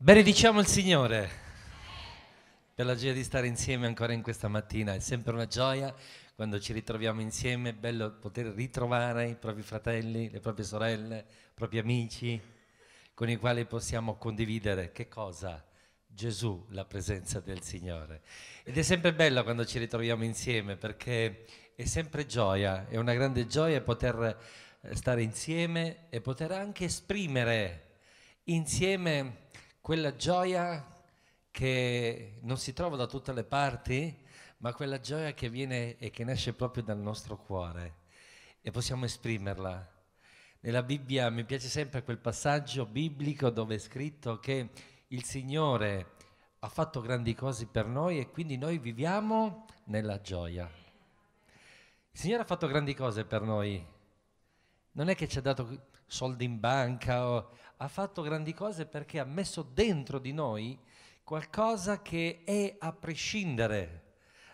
Benediciamo il Signore per la gioia di stare insieme ancora in questa mattina. È sempre una gioia quando ci ritroviamo insieme, è bello poter ritrovare i propri fratelli, le proprie sorelle, i propri amici con i quali possiamo condividere che cosa? Gesù, la presenza del Signore. Ed è sempre bello quando ci ritroviamo insieme perché è sempre gioia, è una grande gioia poter eh, stare insieme e poter anche esprimere insieme quella gioia che non si trova da tutte le parti, ma quella gioia che viene e che nasce proprio dal nostro cuore e possiamo esprimerla. Nella Bibbia mi piace sempre quel passaggio biblico dove è scritto che il Signore ha fatto grandi cose per noi e quindi noi viviamo nella gioia. Il Signore ha fatto grandi cose per noi. Non è che ci ha dato soldi in banca o ha fatto grandi cose perché ha messo dentro di noi qualcosa che è a prescindere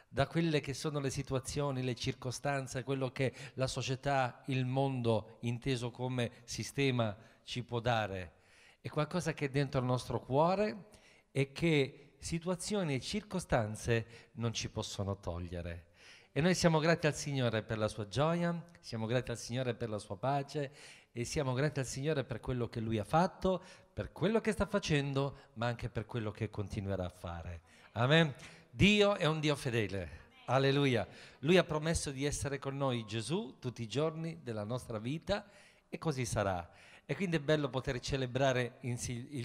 da quelle che sono le situazioni, le circostanze, quello che la società, il mondo inteso come sistema ci può dare. È qualcosa che è dentro il nostro cuore e che situazioni e circostanze non ci possono togliere. E noi siamo grati al Signore per la sua gioia, siamo grati al Signore per la sua pace e siamo grati al Signore per quello che Lui ha fatto, per quello che sta facendo, ma anche per quello che continuerà a fare. Amen. Dio è un Dio fedele. Alleluia. Lui ha promesso di essere con noi, Gesù, tutti i giorni della nostra vita e così sarà. E quindi è bello poter celebrare il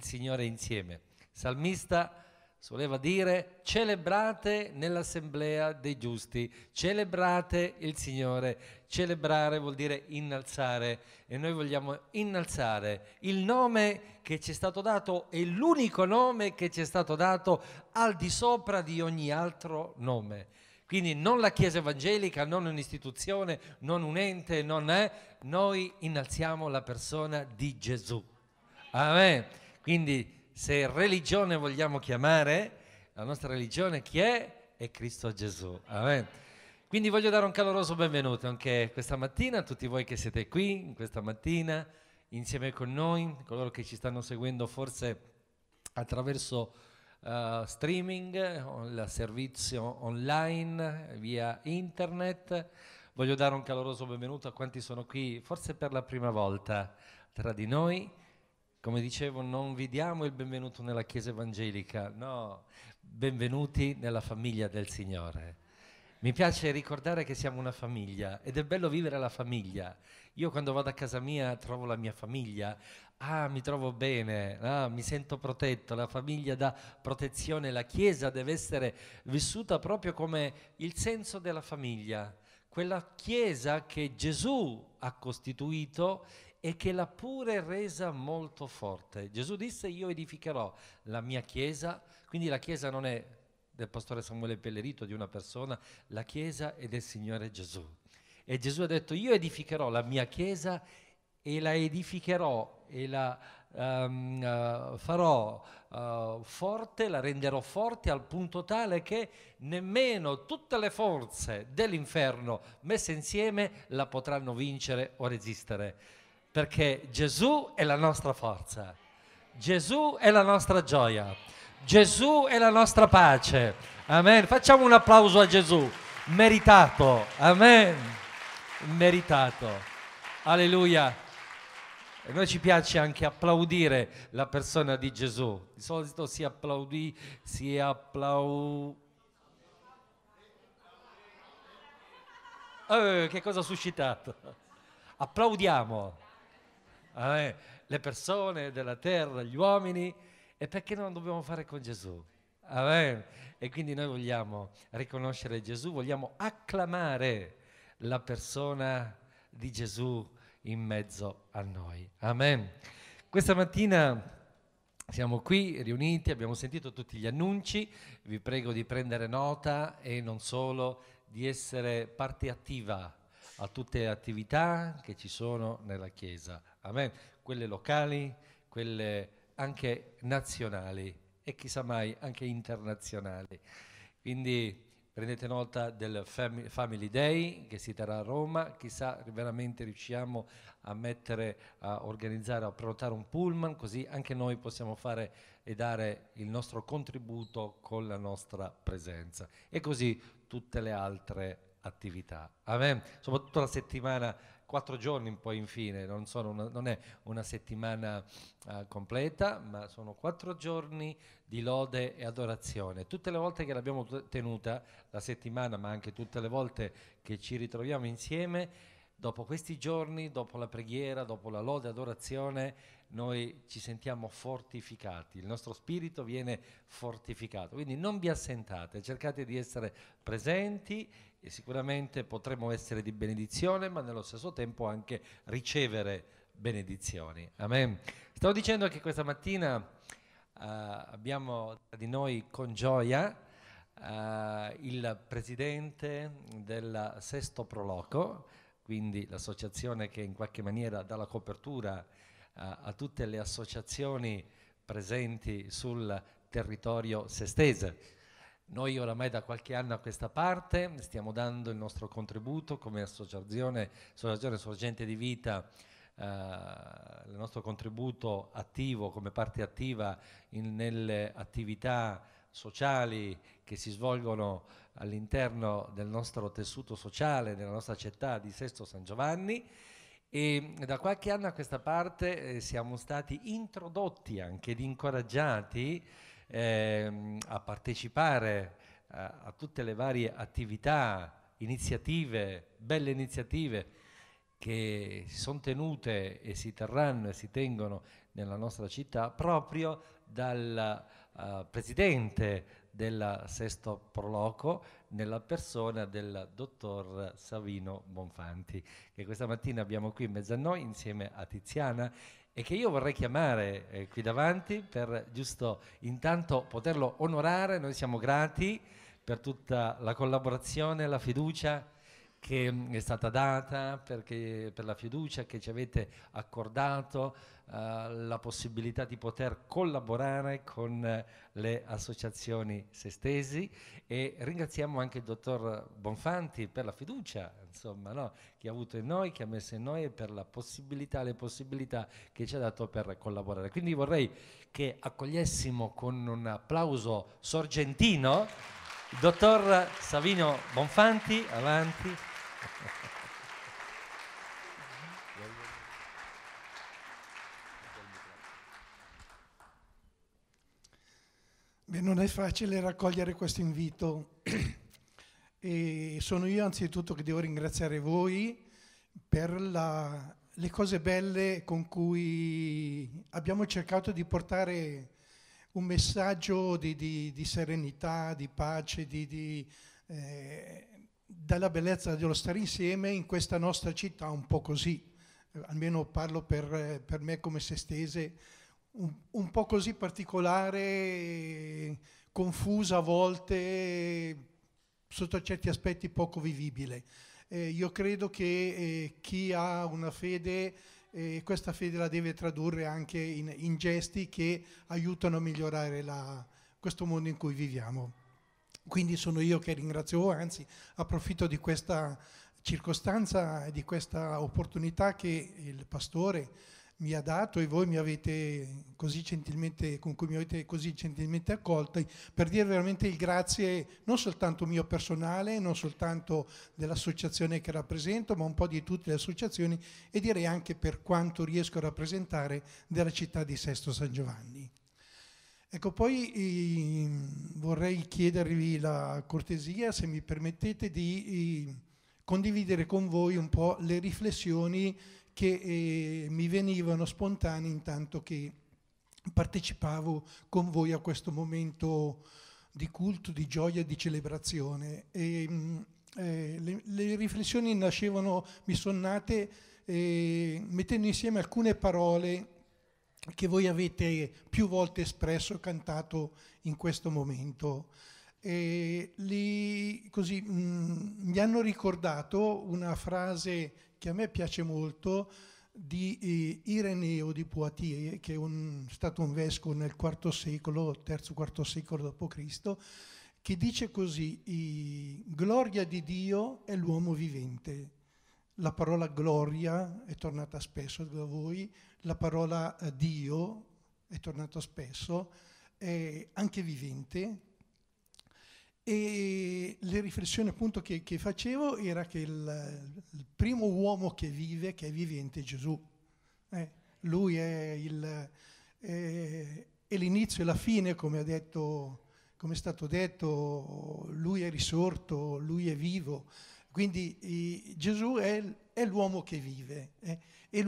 Signore insieme. Salmista soleva dire celebrate nell'assemblea dei giusti, celebrate il Signore. Celebrare vuol dire innalzare e noi vogliamo innalzare il nome che ci è stato dato e l'unico nome che ci è stato dato al di sopra di ogni altro nome. Quindi non la Chiesa evangelica, non un'istituzione, non un ente, non è, noi innalziamo la persona di Gesù. Amen. Quindi se religione vogliamo chiamare, la nostra religione chi è? È Cristo Gesù. Amen. Quindi voglio dare un caloroso benvenuto anche questa mattina a tutti voi che siete qui, questa mattina, insieme con noi, coloro che ci stanno seguendo forse attraverso uh, streaming, il servizio online, via internet. Voglio dare un caloroso benvenuto a quanti sono qui, forse per la prima volta tra di noi come dicevo, non vi diamo il benvenuto nella Chiesa evangelica, no, benvenuti nella famiglia del Signore. Mi piace ricordare che siamo una famiglia ed è bello vivere la famiglia. Io quando vado a casa mia trovo la mia famiglia, ah mi trovo bene, ah, mi sento protetto, la famiglia dà protezione, la Chiesa deve essere vissuta proprio come il senso della famiglia, quella Chiesa che Gesù ha costituito e che l'ha pure resa molto forte. Gesù disse io edificherò la mia chiesa, quindi la chiesa non è del pastore Samuele Pellerito, di una persona, la chiesa è del Signore Gesù. E Gesù ha detto io edificherò la mia chiesa e la edificherò e la um, uh, farò uh, forte, la renderò forte al punto tale che nemmeno tutte le forze dell'inferno messe insieme la potranno vincere o resistere perché Gesù è la nostra forza, Gesù è la nostra gioia, Gesù è la nostra pace. Amen. Facciamo un applauso a Gesù, meritato. Amen. Meritato. Alleluia. E noi ci piace anche applaudire la persona di Gesù. Di solito si applaudì, si applaudì. Eh, che cosa ha suscitato? Applaudiamo eh, le persone della terra, gli uomini, e perché non dobbiamo fare con Gesù? Eh, e quindi noi vogliamo riconoscere Gesù, vogliamo acclamare la persona di Gesù in mezzo a noi. Amen. Questa mattina siamo qui riuniti, abbiamo sentito tutti gli annunci, vi prego di prendere nota e non solo, di essere parte attiva a tutte le attività che ci sono nella Chiesa, Amen. quelle locali, quelle anche nazionali e chissà mai anche internazionali. Quindi prendete nota del Family Day che si terrà a Roma, chissà veramente riusciamo a mettere, a organizzare, a prenotare un pullman, così anche noi possiamo fare e dare il nostro contributo con la nostra presenza. E così tutte le altre attività attività. Me, soprattutto la settimana, quattro giorni poi infine, non, una, non è una settimana uh, completa, ma sono quattro giorni di lode e adorazione. Tutte le volte che l'abbiamo tenuta, la settimana, ma anche tutte le volte che ci ritroviamo insieme, dopo questi giorni, dopo la preghiera, dopo la lode e adorazione, noi ci sentiamo fortificati, il nostro spirito viene fortificato. Quindi non vi assentate, cercate di essere presenti e sicuramente potremo essere di benedizione, ma nello stesso tempo anche ricevere benedizioni. Amen. Stavo dicendo che questa mattina uh, abbiamo di noi con gioia uh, il presidente del Sesto Proloco, quindi l'associazione che in qualche maniera dà la copertura uh, a tutte le associazioni presenti sul territorio sestese noi oramai da qualche anno a questa parte stiamo dando il nostro contributo come associazione, associazione Sorgente di Vita, eh, il nostro contributo attivo come parte attiva in, nelle attività sociali che si svolgono all'interno del nostro tessuto sociale, della nostra città di Sesto San Giovanni e da qualche anno a questa parte eh, siamo stati introdotti anche ed incoraggiati eh, a partecipare a, eh, a tutte le varie attività, iniziative, belle iniziative che si sono tenute e si terranno e si tengono nella nostra città proprio dal uh, presidente del Sesto Proloco nella persona del dottor Savino Bonfanti, che questa mattina abbiamo qui in mezzo a noi insieme a Tiziana e che io vorrei chiamare eh, qui davanti per giusto intanto poterlo onorare. Noi siamo grati per tutta la collaborazione, la fiducia che mm, è stata data, perché, per la fiducia che ci avete accordato, eh, la possibilità di poter collaborare con eh, le associazioni se stesi e ringraziamo anche il dottor Bonfanti per la fiducia insomma, no? che ha avuto in noi, che ha messo in noi e per la possibilità, le possibilità che ci ha dato per collaborare. Quindi vorrei che accogliessimo con un applauso sorgentino il dottor Savino Bonfanti, avanti. Beh, non è facile raccogliere questo invito e sono io anzitutto che devo ringraziare voi per la, le cose belle con cui abbiamo cercato di portare un messaggio di, di, di serenità, di pace, di, di eh, dalla bellezza dello stare insieme in questa nostra città un po' così, almeno parlo per, per me come se stese, un, un, po' così particolare, confusa a volte, sotto certi aspetti poco vivibile. Eh, io credo che eh, chi ha una fede, eh, questa fede la deve tradurre anche in, in gesti che aiutano a migliorare la, questo mondo in cui viviamo. Quindi sono io che ringrazio, anzi approfitto di questa circostanza e di questa opportunità che il pastore mi ha dato e voi mi avete così gentilmente, con cui mi avete così gentilmente accolto per dire veramente il grazie non soltanto mio personale, non soltanto dell'associazione che rappresento, ma un po' di tutte le associazioni e direi anche per quanto riesco a rappresentare della città di Sesto San Giovanni. Ecco, poi eh, vorrei chiedervi la cortesia, se mi permettete, di eh, condividere con voi un po' le riflessioni che eh, mi venivano spontanee intanto che partecipavo con voi a questo momento di culto, di gioia, di celebrazione. E, ehm, eh, le, le, riflessioni nascevano, mi sono nate ehm, mettendo insieme alcune parole che voi avete più volte espresso e cantato in questo momento. Li, così, mh, mm, mi hanno ricordato una frase che a me piace molto di eh, Ireneo di Poitiers, che è un, stato un vescovo nel IV secolo, III-IV secolo d.C., che dice così, Gloria di Dio è l'uomo vivente, la parola gloria è tornata spesso da voi, la parola eh, Dio è tornata spesso, è anche vivente. E le riflessioni appunto che, che facevo era che il, il, primo uomo che vive, che è vivente, è Gesù. Eh, lui è, il, eh, è l'inizio e la fine, come, detto, come è stato detto, lui è risorto, lui è vivo. Quindi Gesù è, è l'uomo che vive eh, e,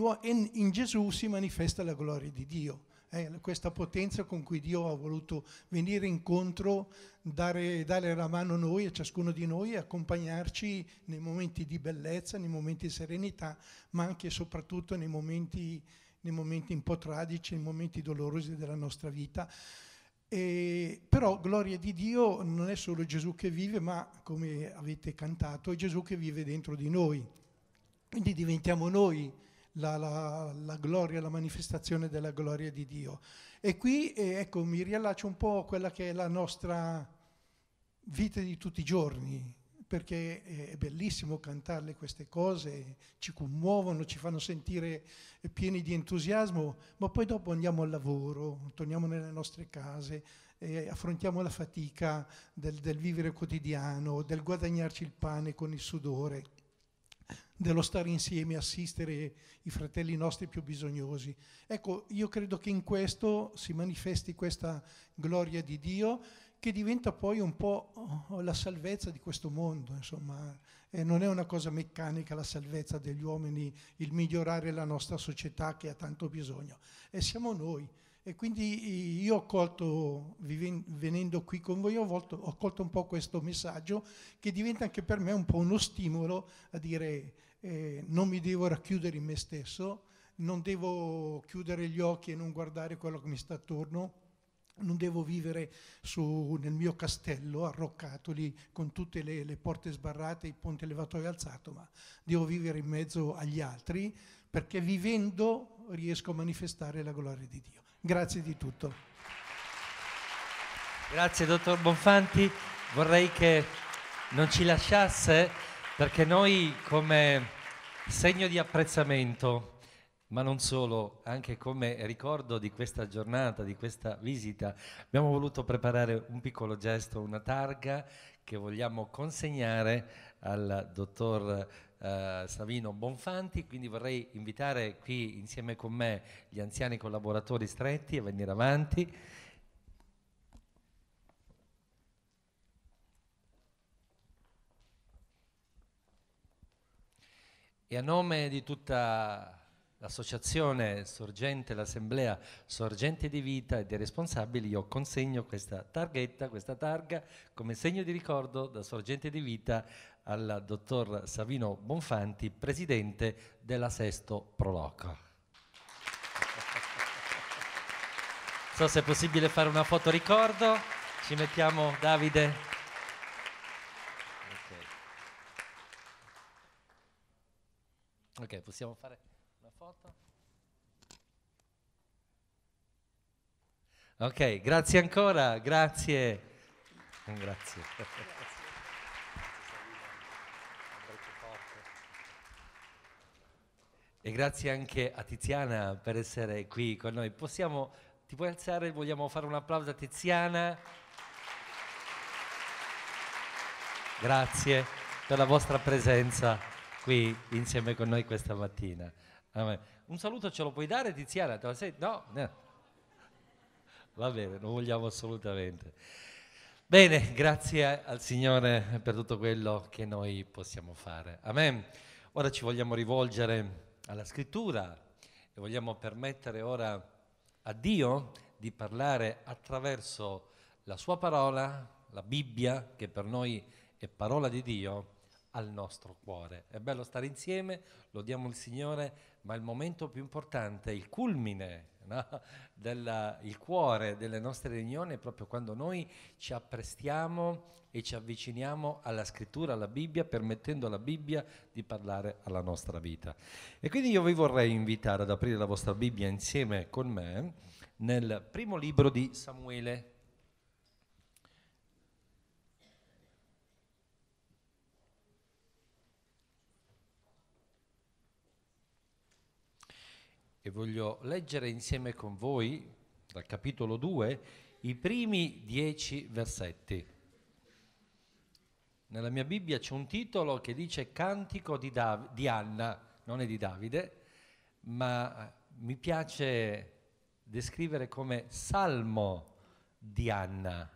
in Gesù si manifesta la gloria di Dio, eh, questa potenza con cui Dio ha voluto venire incontro, dare, dare la mano a noi, a ciascuno di noi, accompagnarci nei momenti di bellezza, nei momenti di serenità, ma anche e soprattutto nei momenti, nei momenti un po' tragici, nei momenti dolorosi della nostra vita. E, però gloria di Dio non è solo Gesù che vive, ma come avete cantato, è Gesù che vive dentro di noi. Quindi diventiamo noi la, la, la gloria, la manifestazione della gloria di Dio. E qui eh, ecco, mi riallaccio un po' a quella che è la nostra vita di tutti i giorni, perché è bellissimo cantarle queste cose, ci commuovono, ci fanno sentire pieni di entusiasmo, ma poi dopo andiamo al lavoro, torniamo nelle nostre case, affrontiamo la fatica del, del vivere quotidiano, del guadagnarci il pane con il sudore, dello stare insieme, assistere i fratelli nostri più bisognosi. Ecco, io credo che in questo si manifesti questa gloria di Dio che diventa poi un po' la salvezza di questo mondo, insomma, eh, non è una cosa meccanica la salvezza degli uomini, il migliorare la nostra società che ha tanto bisogno, e siamo noi. E quindi io ho colto, venendo qui con voi, ho, volto, ho colto un po' questo messaggio che diventa anche per me un po' uno stimolo a dire eh, non mi devo racchiudere in me stesso, non devo chiudere gli occhi e non guardare quello che mi sta attorno, non devo vivere su, nel mio castello arroccato lì con tutte le, le porte sbarrate, i ponti elevatoio alzato, ma devo vivere in mezzo agli altri perché vivendo riesco a manifestare la gloria di Dio. Grazie di tutto. Grazie dottor Bonfanti, vorrei che non ci lasciasse perché noi come segno di apprezzamento ma non solo, anche come ricordo di questa giornata, di questa visita, abbiamo voluto preparare un piccolo gesto, una targa che vogliamo consegnare al dottor eh, Savino Bonfanti, quindi vorrei invitare qui insieme con me gli anziani collaboratori stretti a venire avanti. E a nome di tutta l'associazione sorgente, l'assemblea sorgente di vita e dei responsabili, io consegno questa targhetta, questa targa come segno di ricordo da sorgente di vita al dottor Savino Bonfanti, presidente della Sesto Proloco. So se è possibile fare una foto ricordo, ci mettiamo Davide. Ok, possiamo fare foto. Ok, grazie ancora, grazie. Eh, grazie. E grazie anche a Tiziana per essere qui con noi. Possiamo, ti puoi alzare? Vogliamo fare un applauso a Tiziana? Grazie per la vostra presenza qui insieme con noi questa mattina. Ah, Un saluto ce lo puoi dare Tiziana? No, no. Eh. Va bene, non vogliamo assolutamente. Bene, grazie al Signore per tutto quello che noi possiamo fare. Amen. Ora ci vogliamo rivolgere alla scrittura e vogliamo permettere ora a Dio di parlare attraverso la sua parola, la Bibbia, che per noi è parola di Dio, al nostro cuore. È bello stare insieme, lodiamo il Signore ma il momento più importante, il culmine, no? Della, il cuore delle nostre riunioni è proprio quando noi ci apprestiamo e ci avviciniamo alla scrittura, alla Bibbia, permettendo alla Bibbia di parlare alla nostra vita. E quindi io vi vorrei invitare ad aprire la vostra Bibbia insieme con me nel primo libro di Samuele, e voglio leggere insieme con voi dal capitolo 2 i primi dieci versetti. Nella mia Bibbia c'è un titolo che dice Cantico di, Dav- di Anna, non è di Davide, ma mi piace descrivere come Salmo di Anna.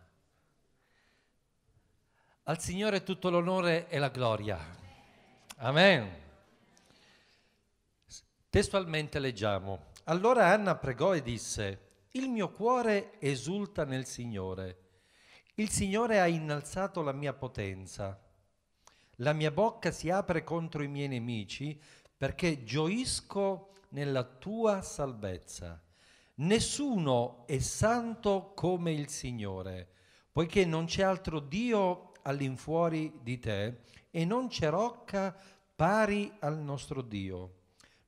Al Signore tutto l'onore e la gloria. Amen. Testualmente leggiamo, allora Anna pregò e disse, il mio cuore esulta nel Signore, il Signore ha innalzato la mia potenza, la mia bocca si apre contro i miei nemici perché gioisco nella tua salvezza. Nessuno è santo come il Signore, poiché non c'è altro Dio all'infuori di te e non c'è rocca pari al nostro Dio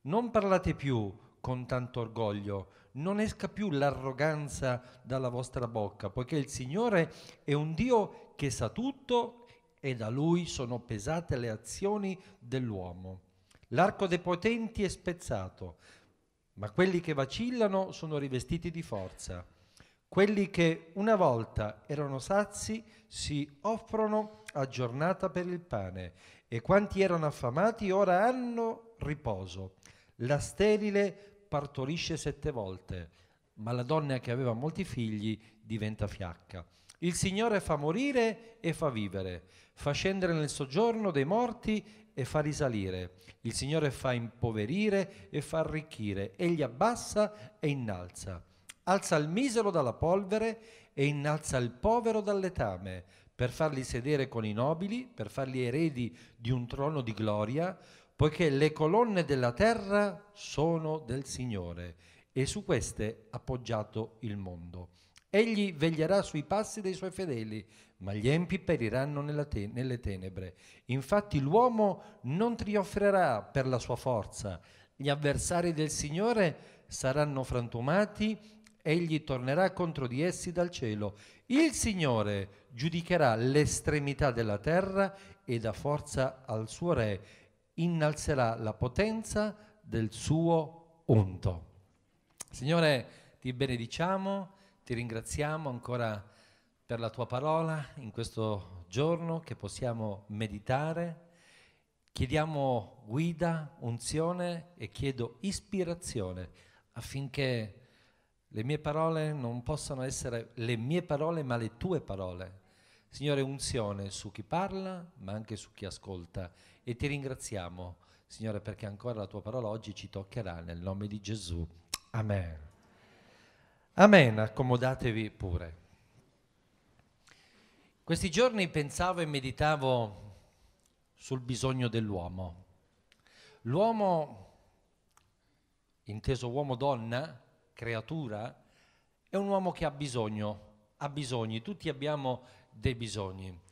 non parlate più con tanto orgoglio, non esca più l'arroganza dalla vostra bocca, poiché il Signore è un Dio che sa tutto e da Lui sono pesate le azioni dell'uomo. L'arco dei potenti è spezzato, ma quelli che vacillano sono rivestiti di forza. Quelli che una volta erano sazi si offrono a giornata per il pane e quanti erano affamati ora hanno riposo. La sterile partorisce sette volte, ma la donna che aveva molti figli diventa fiacca. Il Signore fa morire e fa vivere, fa scendere nel soggiorno dei morti e fa risalire. Il Signore fa impoverire e fa arricchire, egli abbassa e innalza. Alza il misero dalla polvere e innalza il povero dal letame, per farli sedere con i nobili, per farli eredi di un trono di gloria, poiché le colonne della terra sono del Signore e su queste ha appoggiato il mondo. Egli veglierà sui passi dei suoi fedeli, ma gli empi periranno te- nelle tenebre. Infatti l'uomo non trionferà per la sua forza. Gli avversari del Signore saranno frantumati, egli tornerà contro di essi dal cielo. Il Signore giudicherà l'estremità della terra e dà forza al suo re innalzerà la potenza del suo unto. Signore, ti benediciamo, ti ringraziamo ancora per la tua parola in questo giorno che possiamo meditare. Chiediamo guida, unzione e chiedo ispirazione affinché le mie parole non possano essere le mie parole ma le tue parole. Signore, unzione su chi parla ma anche su chi ascolta e ti ringraziamo, Signore, perché ancora la tua parola oggi ci toccherà nel nome di Gesù. Amen. Amen, accomodatevi pure. Questi giorni pensavo e meditavo sul bisogno dell'uomo. L'uomo, inteso uomo-donna, creatura, è un uomo che ha bisogno, ha bisogni, tutti abbiamo dei bisogni.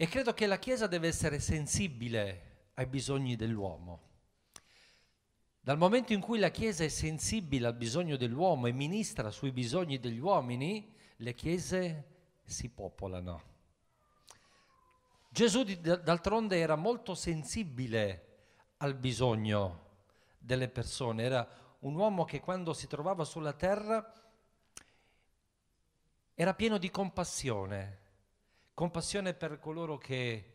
E credo che la Chiesa deve essere sensibile ai bisogni dell'uomo. Dal momento in cui la Chiesa è sensibile al bisogno dell'uomo e ministra sui bisogni degli uomini, le Chiese si popolano. Gesù d'altronde era molto sensibile al bisogno delle persone, era un uomo che quando si trovava sulla terra era pieno di compassione, compassione per coloro che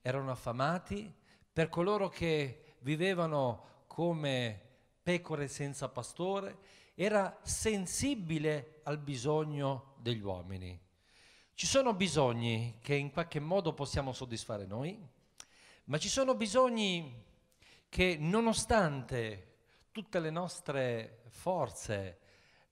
erano affamati, per coloro che vivevano come pecore senza pastore, era sensibile al bisogno degli uomini. Ci sono bisogni che in qualche modo possiamo soddisfare noi, ma ci sono bisogni che nonostante tutte le nostre forze,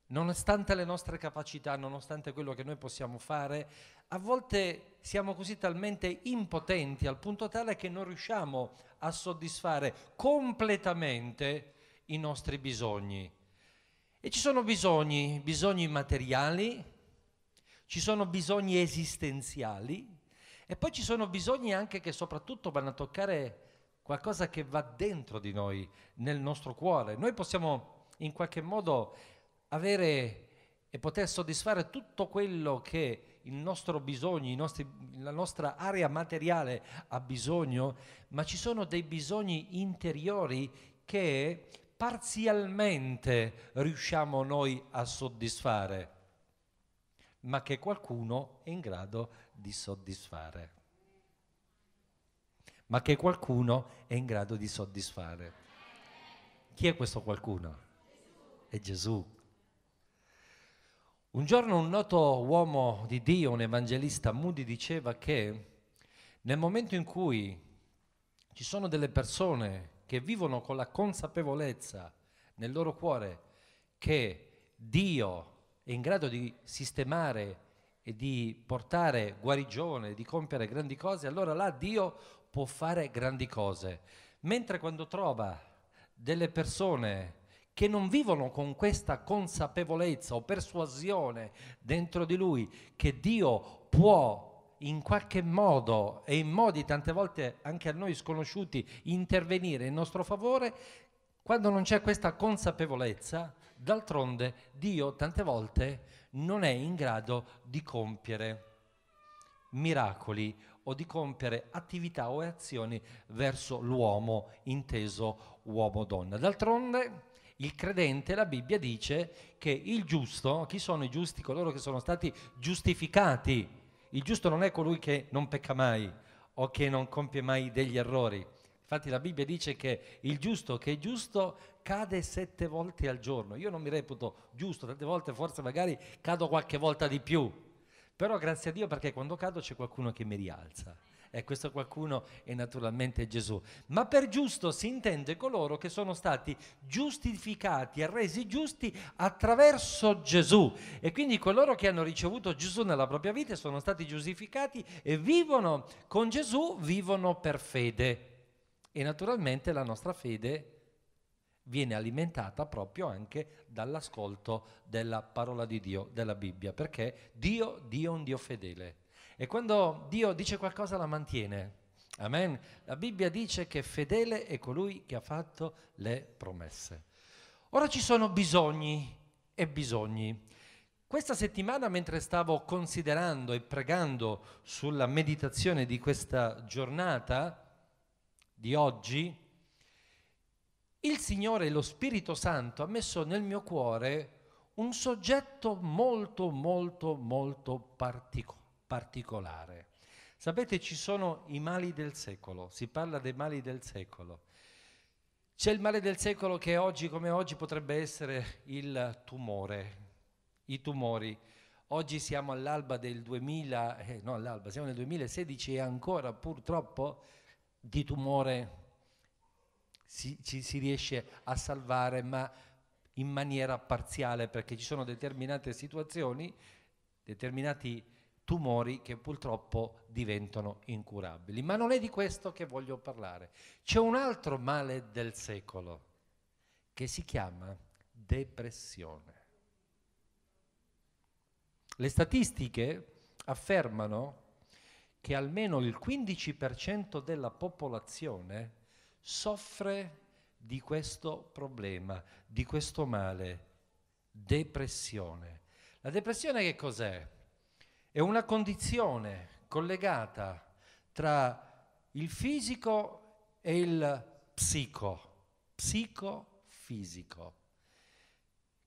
nonostante le nostre capacità, nonostante quello che noi possiamo fare, a volte siamo così talmente impotenti al punto tale che non riusciamo a soddisfare completamente i nostri bisogni. E ci sono bisogni, bisogni materiali, ci sono bisogni esistenziali e poi ci sono bisogni anche che soprattutto vanno a toccare qualcosa che va dentro di noi, nel nostro cuore. Noi possiamo in qualche modo avere e poter soddisfare tutto quello che il nostro bisogno, nostri, la nostra area materiale ha bisogno, ma ci sono dei bisogni interiori che parzialmente riusciamo noi a soddisfare, ma che qualcuno è in grado di soddisfare. Ma che qualcuno è in grado di soddisfare. Chi è questo qualcuno? È Gesù. Un giorno un noto uomo di Dio, un evangelista Moody, diceva che nel momento in cui ci sono delle persone che vivono con la consapevolezza nel loro cuore che Dio è in grado di sistemare e di portare guarigione, di compiere grandi cose, allora là Dio può fare grandi cose. Mentre quando trova delle persone che non vivono con questa consapevolezza o persuasione dentro di lui che Dio può in qualche modo e in modi tante volte anche a noi sconosciuti intervenire in nostro favore, quando non c'è questa consapevolezza, d'altronde Dio tante volte non è in grado di compiere miracoli o di compiere attività o azioni verso l'uomo inteso uomo-donna. D'altronde il credente, la Bibbia dice che il giusto, chi sono i giusti? Coloro che sono stati giustificati. Il giusto non è colui che non pecca mai o che non compie mai degli errori. Infatti la Bibbia dice che il giusto che è giusto cade sette volte al giorno. Io non mi reputo giusto, tante volte forse magari cado qualche volta di più. Però grazie a Dio perché quando cado c'è qualcuno che mi rialza. E questo qualcuno è naturalmente Gesù. Ma per giusto si intende coloro che sono stati giustificati e resi giusti attraverso Gesù. E quindi coloro che hanno ricevuto Gesù nella propria vita sono stati giustificati e vivono con Gesù, vivono per fede. E naturalmente la nostra fede viene alimentata proprio anche dall'ascolto della parola di Dio, della Bibbia, perché Dio, Dio è un Dio fedele. E quando Dio dice qualcosa la mantiene. Amen. La Bibbia dice che fedele è colui che ha fatto le promesse. Ora ci sono bisogni e bisogni. Questa settimana, mentre stavo considerando e pregando sulla meditazione di questa giornata, di oggi, il Signore e lo Spirito Santo ha messo nel mio cuore un soggetto molto, molto, molto particolare particolare. Sapete, ci sono i mali del secolo, si parla dei mali del secolo. C'è il male del secolo che oggi come oggi potrebbe essere il tumore, i tumori. Oggi siamo all'alba del 2000, eh, no all'alba, siamo nel 2016 e ancora purtroppo di tumore si, ci si riesce a salvare, ma in maniera parziale perché ci sono determinate situazioni, determinati tumori che purtroppo diventano incurabili. Ma non è di questo che voglio parlare. C'è un altro male del secolo che si chiama depressione. Le statistiche affermano che almeno il 15% della popolazione soffre di questo problema, di questo male, depressione. La depressione che cos'è? È una condizione collegata tra il fisico e il psico, psicofisico,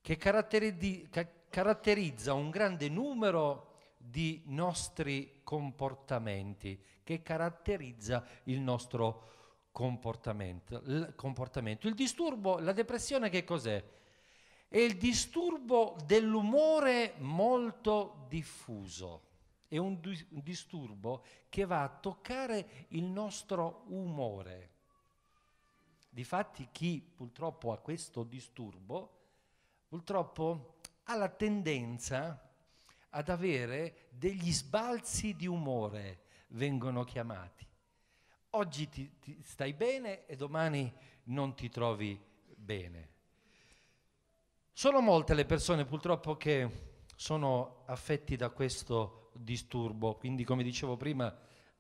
che caratterizza un grande numero di nostri comportamenti, che caratterizza il nostro comportamento. Il, comportamento. il disturbo, la depressione che cos'è? è il disturbo dell'umore molto diffuso. È un, di- un disturbo che va a toccare il nostro umore. Difatti chi purtroppo ha questo disturbo, purtroppo ha la tendenza ad avere degli sbalzi di umore, vengono chiamati. Oggi ti, ti stai bene e domani non ti trovi bene. Sono molte le persone purtroppo che sono affetti da questo disturbo, quindi come dicevo prima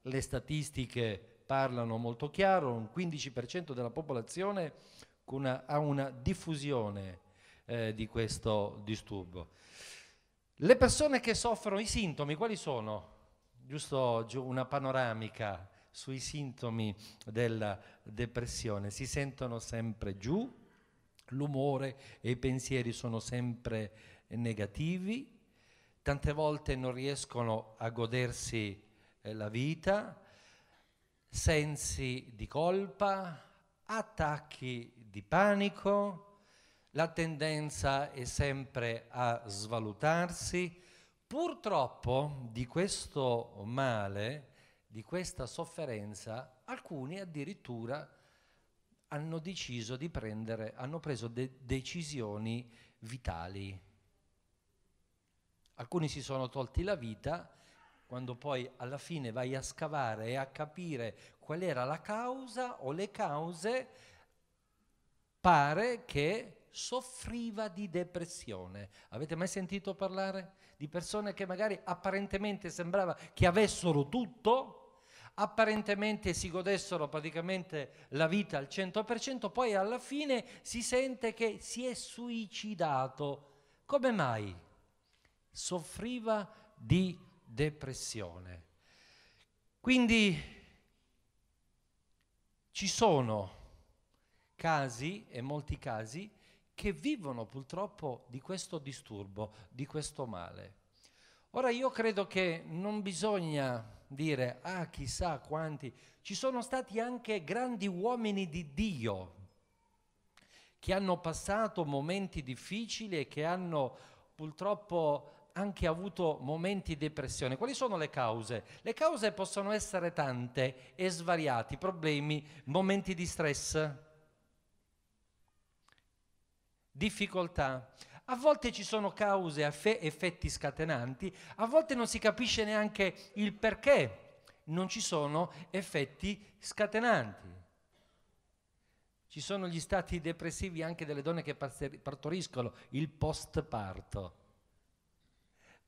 le statistiche parlano molto chiaro, un 15% della popolazione una, ha una diffusione eh, di questo disturbo. Le persone che soffrono, i sintomi quali sono? Giusto una panoramica sui sintomi della depressione, si sentono sempre giù, l'umore e i pensieri sono sempre negativi, tante volte non riescono a godersi eh, la vita, sensi di colpa, attacchi di panico, la tendenza è sempre a svalutarsi. Purtroppo di questo male, di questa sofferenza, alcuni addirittura hanno deciso di prendere, hanno preso de decisioni vitali. Alcuni si sono tolti la vita, quando poi alla fine vai a scavare e a capire qual era la causa o le cause, pare che soffriva di depressione. Avete mai sentito parlare di persone che magari apparentemente sembrava che avessero tutto, apparentemente si godessero praticamente la vita al 100%, poi alla fine si sente che si è suicidato. Come mai? Soffriva di depressione. Quindi ci sono casi, e molti casi, che vivono purtroppo di questo disturbo, di questo male. Ora io credo che non bisogna dire, ah chissà quanti, ci sono stati anche grandi uomini di Dio che hanno passato momenti difficili e che hanno purtroppo anche avuto momenti di depressione. Quali sono le cause? Le cause possono essere tante e svariati, problemi, momenti di stress, difficoltà. A volte ci sono cause, effetti scatenanti, a volte non si capisce neanche il perché non ci sono effetti scatenanti. Ci sono gli stati depressivi anche delle donne che partoriscono, il post parto.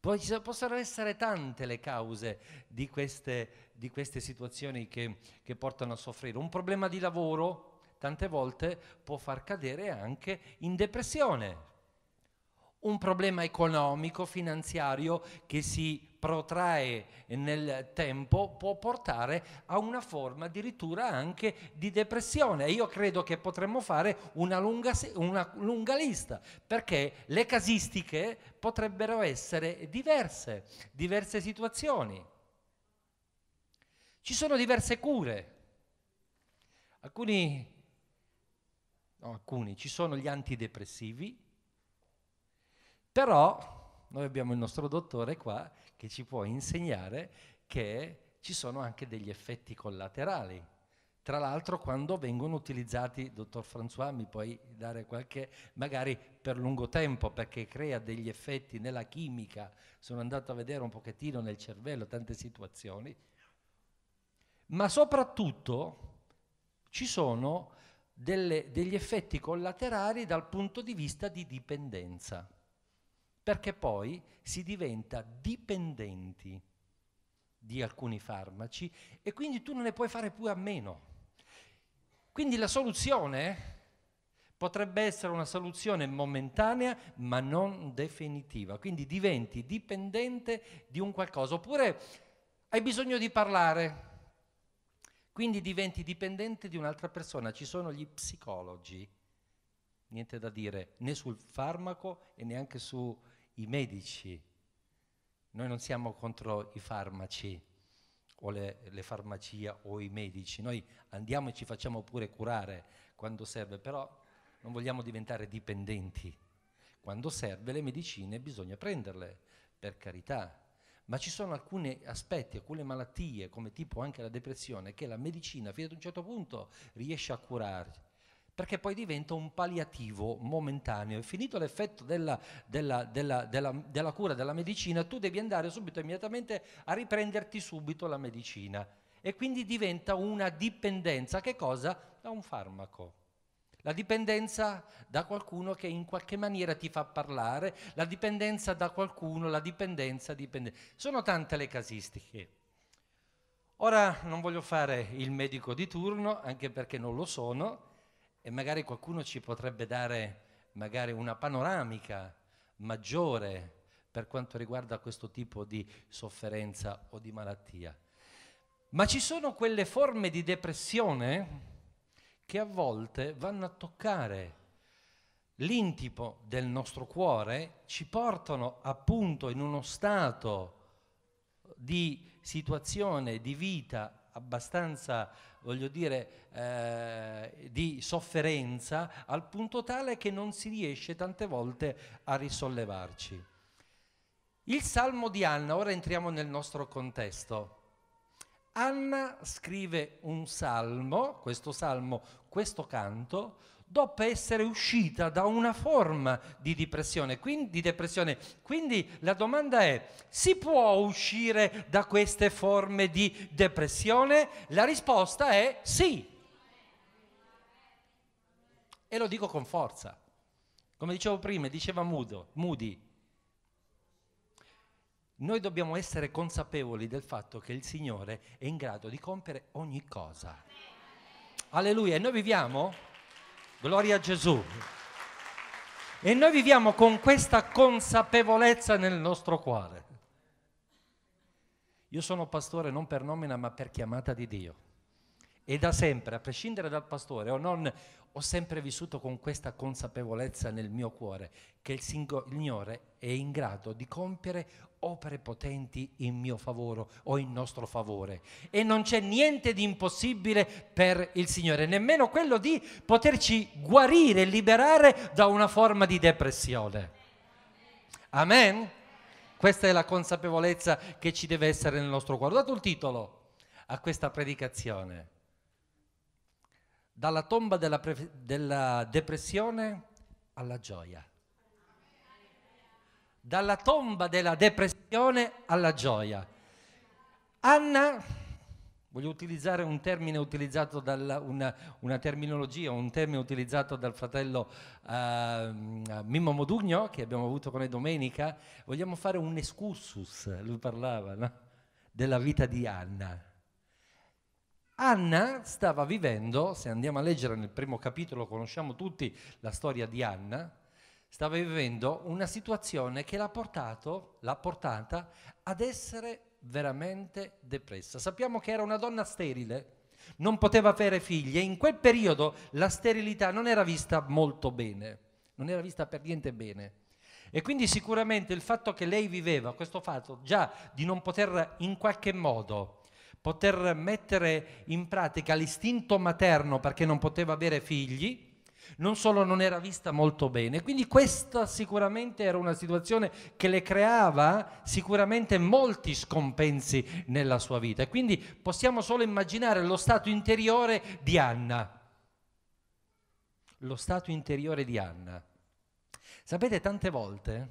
Possono essere tante le cause di queste, di queste situazioni che, che, portano a soffrire. Un problema di lavoro tante volte può far cadere anche in depressione un problema economico, finanziario che si protrae nel tempo può portare a una forma addirittura anche di depressione. Io credo che potremmo fare una lunga, una lunga lista, perché le casistiche potrebbero essere diverse, diverse situazioni. Ci sono diverse cure. Alcuni, no, alcuni, ci sono gli antidepressivi, però noi abbiamo il nostro dottore qua che ci può insegnare che ci sono anche degli effetti collaterali. Tra l'altro quando vengono utilizzati, dottor François, mi puoi dare qualche, magari per lungo tempo, perché crea degli effetti nella chimica. Sono andato a vedere un pochettino nel cervello tante situazioni. Ma soprattutto ci sono delle, degli effetti collaterali dal punto di vista di dipendenza perché poi si diventa dipendenti di alcuni farmaci e quindi tu non ne puoi fare più a meno. Quindi la soluzione potrebbe essere una soluzione momentanea ma non definitiva, quindi diventi dipendente di un qualcosa, oppure hai bisogno di parlare, quindi diventi dipendente di un'altra persona, ci sono gli psicologi, niente da dire, né sul farmaco e neanche su i medici, noi non siamo contro i farmaci o le, le farmacie o i medici, noi andiamo e ci facciamo pure curare quando serve, però non vogliamo diventare dipendenti. Quando serve le medicine bisogna prenderle, per carità, ma ci sono alcuni aspetti, alcune malattie, come tipo anche la depressione, che la medicina fino ad un certo punto riesce a curare, perché poi diventa un palliativo momentaneo. È finito l'effetto della, della, della, della, cura della medicina, tu devi andare subito, immediatamente, a riprenderti subito la medicina. E quindi diventa una dipendenza. Che cosa? Da un farmaco. La dipendenza da qualcuno che in qualche maniera ti fa parlare, la dipendenza da qualcuno, la dipendenza, dipendenza. Sono tante le casistiche. Ora non voglio fare il medico di turno, anche perché non lo sono, e magari qualcuno ci potrebbe dare una panoramica maggiore per quanto riguarda questo tipo di sofferenza o di malattia. Ma ci sono quelle forme di depressione che a volte vanno a toccare l'intimo del nostro cuore, ci portano appunto in uno stato di situazione di vita abbastanza voglio dire, eh, di sofferenza al punto tale che non si riesce tante volte a risollevarci. Il Salmo di Anna, ora entriamo nel nostro contesto. Anna scrive un salmo, questo salmo, questo canto, dopo essere uscita da una forma di depressione. Quindi, di depressione. Quindi la domanda è, si può uscire da queste forme di depressione? La risposta è sì. E lo dico con forza. Come dicevo prima, diceva Mudo, Moody, noi dobbiamo essere consapevoli del fatto che il Signore è in grado di compiere ogni cosa. Alleluia, e noi viviamo Gloria a Gesù. E noi viviamo con questa consapevolezza nel nostro cuore. Io sono pastore non per nomina ma per chiamata di Dio. E da sempre, a prescindere dal pastore o non, ho sempre vissuto con questa consapevolezza nel mio cuore che il Signore è in grado di compiere opere potenti in mio favore o in nostro favore. E non c'è niente di impossibile per il Signore, nemmeno quello di poterci guarire liberare da una forma di depressione. Amen? Questa è la consapevolezza che ci deve essere nel nostro cuore. Ho dato il titolo a questa predicazione dalla tomba della, pre- della, depressione alla gioia. Dalla tomba della depressione alla gioia. Anna, voglio utilizzare un termine utilizzato dalla, una, una, terminologia, un termine utilizzato dal fratello eh, Mimmo Modugno che abbiamo avuto con le domenica, vogliamo fare un excursus, lui parlava, no? della vita di Anna Anna stava vivendo, se andiamo a leggere nel primo capitolo, conosciamo tutti la storia di Anna, stava vivendo una situazione che l'ha, portato, l'ha portata ad essere veramente depressa. Sappiamo che era una donna sterile, non poteva avere figli e in quel periodo la sterilità non era vista molto bene, non era vista per niente bene. E quindi sicuramente il fatto che lei viveva questo fatto già di non poter in qualche modo poter mettere in pratica l'istinto materno perché non poteva avere figli, non solo non era vista molto bene, quindi questa sicuramente era una situazione che le creava sicuramente molti scompensi nella sua vita e quindi possiamo solo immaginare lo stato interiore di Anna. Lo stato interiore di Anna. Sapete, tante volte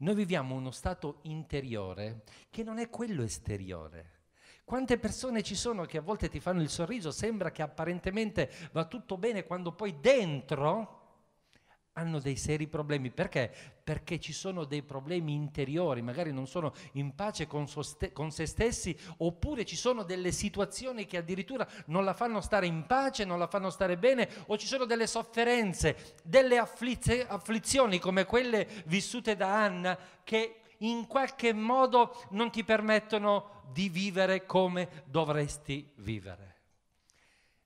noi viviamo uno stato interiore che non è quello esteriore. Quante persone ci sono che a volte ti fanno il sorriso, sembra che apparentemente va tutto bene quando poi dentro hanno dei seri problemi. Perché? Perché ci sono dei problemi interiori, magari non sono in pace con, soste- con, se stessi, oppure ci sono delle situazioni che addirittura non la fanno stare in pace, non la fanno stare bene, o ci sono delle sofferenze, delle affliz- afflizioni come quelle vissute da Anna che in qualche modo non ti permettono di vivere come dovresti vivere.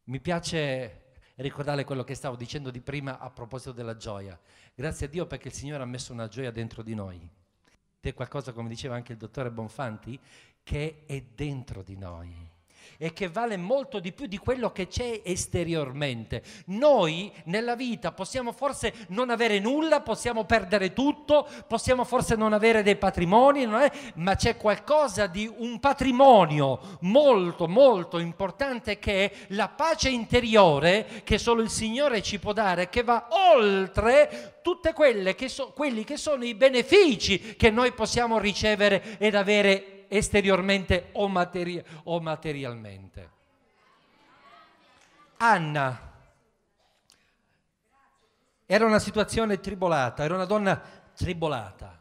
Mi piace ricordare quello che stavo dicendo di prima a proposito della gioia. Grazie a Dio perché il Signore ha messo una gioia dentro di noi. Ed è qualcosa, come diceva anche il dottore Bonfanti, che è dentro di noi e che vale molto di più di quello che c'è esteriormente. Noi nella vita possiamo forse non avere nulla, possiamo perdere tutto, possiamo forse non avere dei patrimoni, è, ma c'è qualcosa di un patrimonio molto molto importante che è la pace interiore che solo il Signore ci può dare, che va oltre tutti so, quelli che sono i benefici che noi possiamo ricevere ed avere esteriormente o, materi- o materialmente. Anna era una situazione tribolata, era una donna tribolata.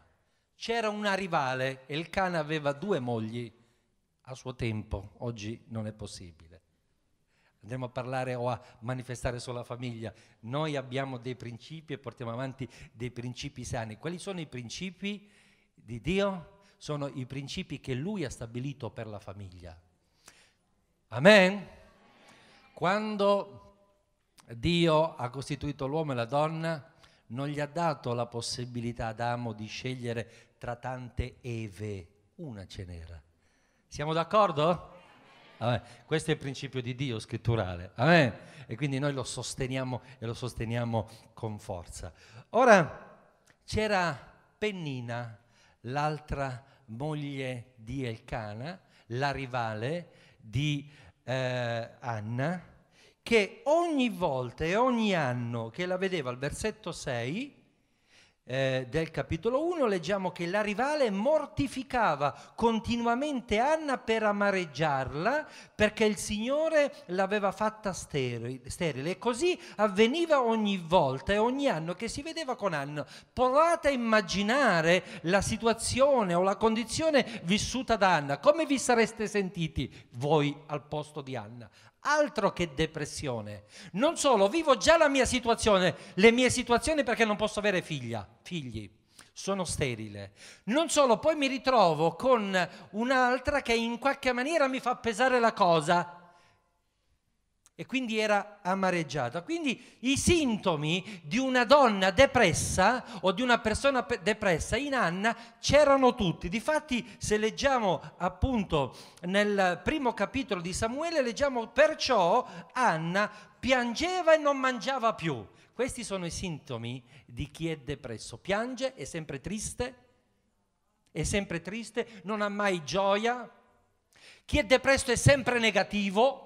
C'era una rivale e il cane aveva due mogli a suo tempo, oggi non è possibile. Andremo a parlare o a manifestare sulla famiglia. Noi abbiamo dei principi e portiamo avanti dei principi sani. Quali sono i principi di Dio? sono i principi che lui ha stabilito per la famiglia. Amen? Quando Dio ha costituito l'uomo e la donna, non gli ha dato la possibilità ad Amo di scegliere tra tante Eve, una ce n'era. Siamo d'accordo? Amen. Questo è il principio di Dio scritturale. Amen. E quindi noi lo sosteniamo e lo sosteniamo con forza. Ora c'era Pennina, l'altra moglie di Elcana, la rivale di eh, Anna, che ogni volta e ogni anno che la vedeva al versetto 6, eh, del capitolo 1 leggiamo che la rivale mortificava continuamente Anna per amareggiarla perché il Signore l'aveva fatta sterile, sterile e così avveniva ogni volta e ogni anno che si vedeva con Anna. Provate a immaginare la situazione o la condizione vissuta da Anna, come vi sareste sentiti voi al posto di Anna? Altro che depressione. Non solo, vivo già la mia situazione, le mie situazioni perché non posso avere figlia, figli. Sono sterile. Non solo, poi mi ritrovo con un'altra che in qualche maniera mi fa pesare la cosa e quindi era amareggiata. Quindi i sintomi di una donna depressa o di una persona depressa in Anna c'erano tutti. Difatti se leggiamo appunto nel primo capitolo di Samuele leggiamo perciò Anna piangeva e non mangiava più. Questi sono i sintomi di chi è depresso. Piange, è sempre triste, è sempre triste, non ha mai gioia. Chi è depresso è sempre negativo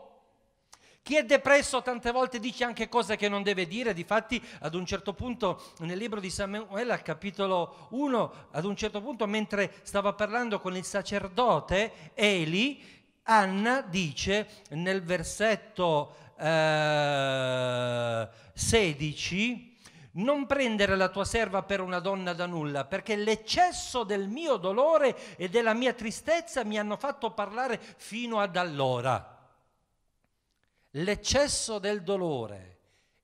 chi è depresso tante volte dice anche cose che non deve dire, difatti ad un certo punto nel libro di Samuele al capitolo 1, ad un certo punto mentre stava parlando con il sacerdote Eli, Anna dice nel versetto eh, 16, non prendere la tua serva per una donna da nulla, perché l'eccesso del mio dolore e della mia tristezza mi hanno fatto parlare fino ad allora. L'eccesso del dolore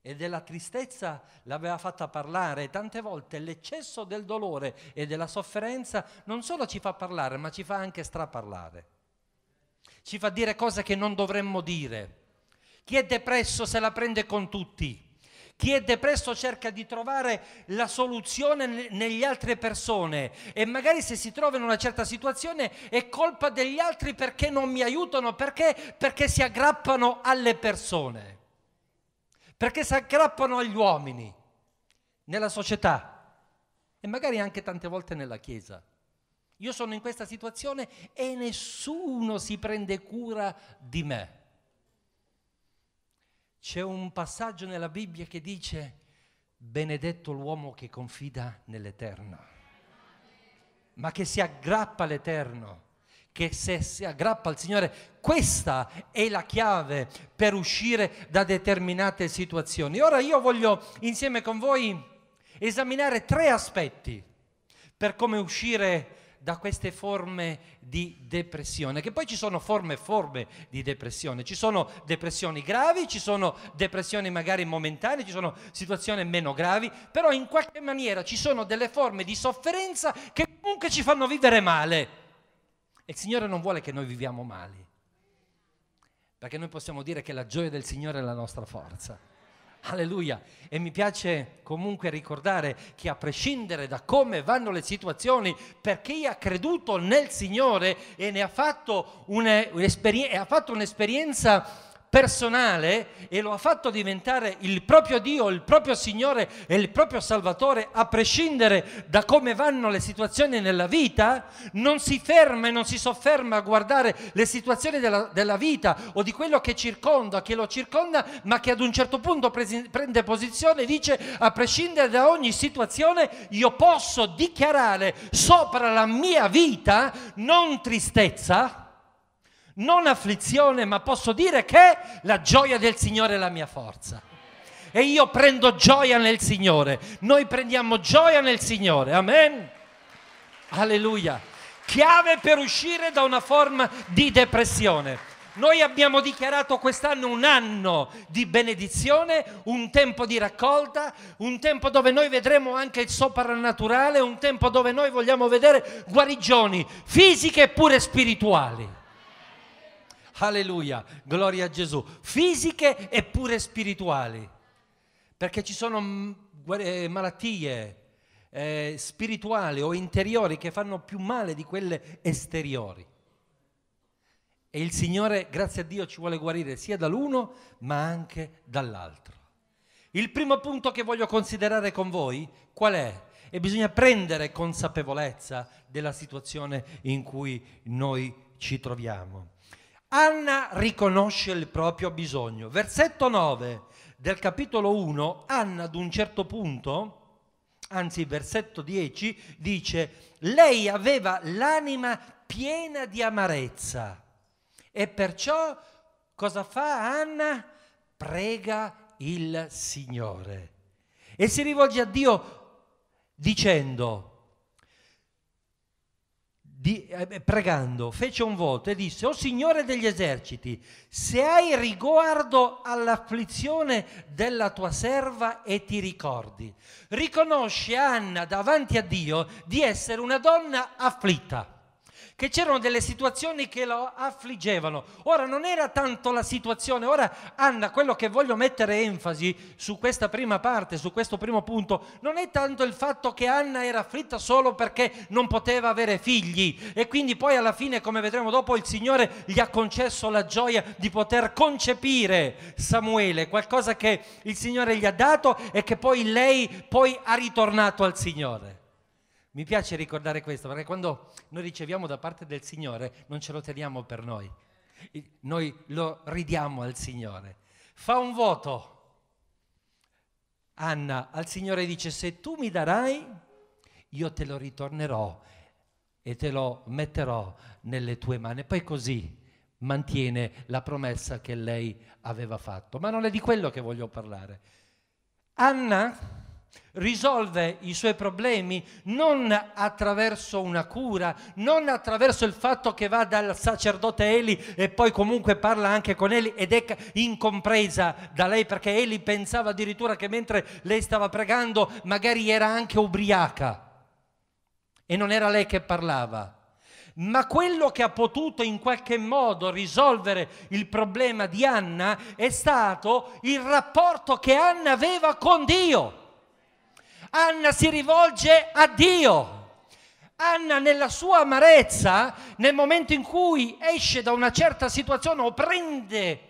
e della tristezza l'aveva fatta parlare tante volte. L'eccesso del dolore e della sofferenza non solo ci fa parlare, ma ci fa anche straparlare. Ci fa dire cose che non dovremmo dire. Chi è depresso se la prende con tutti chi è depresso cerca di trovare la soluzione negli altre persone e magari se si trova in una certa situazione è colpa degli altri perché non mi aiutano, perché? Perché si aggrappano alle persone, perché si aggrappano agli uomini, nella società e magari anche tante volte nella Chiesa. Io sono in questa situazione e nessuno si prende cura di me. C'è un passaggio nella Bibbia che dice, benedetto l'uomo che confida nell'Eterno, ma che si aggrappa all'Eterno, che se si aggrappa al Signore, questa è la chiave per uscire da determinate situazioni. Ora io voglio insieme con voi esaminare tre aspetti per come uscire da da queste forme di depressione, che poi ci sono forme e forme di depressione, ci sono depressioni gravi, ci sono depressioni magari momentanee, ci sono situazioni meno gravi, però in qualche maniera ci sono delle forme di sofferenza che comunque ci fanno vivere male. E il Signore non vuole che noi viviamo male, perché noi possiamo dire che la gioia del Signore è la nostra forza. Alleluia. E mi piace comunque ricordare che a prescindere da come vanno le situazioni, per chi ha creduto nel Signore e ne ha fatto, un'esperienza, ha fatto un'esperienza personale e lo ha fatto diventare il proprio Dio, il proprio Signore e il proprio Salvatore, a prescindere da come vanno le situazioni nella vita, non si ferma e non si sofferma a guardare le situazioni della, della vita o di quello che circonda, che lo circonda, ma che ad un certo punto presi, prende posizione e dice a prescindere da ogni situazione io posso dichiarare sopra la mia vita non tristezza, non afflizione, ma posso dire che la gioia del Signore è la mia forza. E io prendo gioia nel Signore, noi prendiamo gioia nel Signore, amen. Alleluia. Chiave per uscire da una forma di depressione. Noi abbiamo dichiarato quest'anno un anno di benedizione, un tempo di raccolta, un tempo dove noi vedremo anche il soprannaturale, un tempo dove noi vogliamo vedere guarigioni fisiche e pure spirituali. Alleluia, gloria a Gesù. Fisiche eppure spirituali. Perché ci sono mm, eh, malattie eh, spirituali o interiori che fanno più male di quelle esteriori. E il Signore, grazie a Dio, ci vuole guarire sia dall'uno ma anche dall'altro. Il primo punto che voglio considerare con voi qual è? E bisogna prendere consapevolezza della situazione in cui noi ci troviamo. Anna riconosce il proprio bisogno. Versetto 9 del capitolo 1, Anna ad un certo punto, anzi versetto 10, dice, lei aveva l'anima piena di amarezza e perciò cosa fa Anna? Prega il Signore e si rivolge a Dio dicendo, di, eh, pregando, fece un voto e disse, O Signore degli eserciti, se hai riguardo all'afflizione della tua serva e ti ricordi, riconosce Anna davanti a Dio di essere una donna afflitta che c'erano delle situazioni che lo affliggevano. Ora non era tanto la situazione, ora Anna, quello che voglio mettere enfasi su questa prima parte, su questo primo punto, non è tanto il fatto che Anna era afflitta solo perché non poteva avere figli e quindi poi alla fine, come vedremo dopo, il Signore gli ha concesso la gioia di poter concepire Samuele, qualcosa che il Signore gli ha dato e che poi lei poi ha ritornato al Signore. Mi piace ricordare questo perché quando noi riceviamo da parte del Signore non ce lo teniamo per noi, noi lo ridiamo al Signore. Fa un voto. Anna al Signore dice se tu mi darai io te lo ritornerò e te lo metterò nelle tue mani. Poi così mantiene la promessa che lei aveva fatto. Ma non è di quello che voglio parlare. Anna risolve i suoi problemi non attraverso una cura, non attraverso il fatto che va dal sacerdote Eli e poi comunque parla anche con Eli ed è incompresa da lei perché Eli pensava addirittura che mentre lei stava pregando magari era anche ubriaca e non era lei che parlava. Ma quello che ha potuto in qualche modo risolvere il problema di Anna è stato il rapporto che Anna aveva con Dio. Anna si rivolge a Dio. Anna nella sua amarezza, nel momento in cui esce da una certa situazione o prende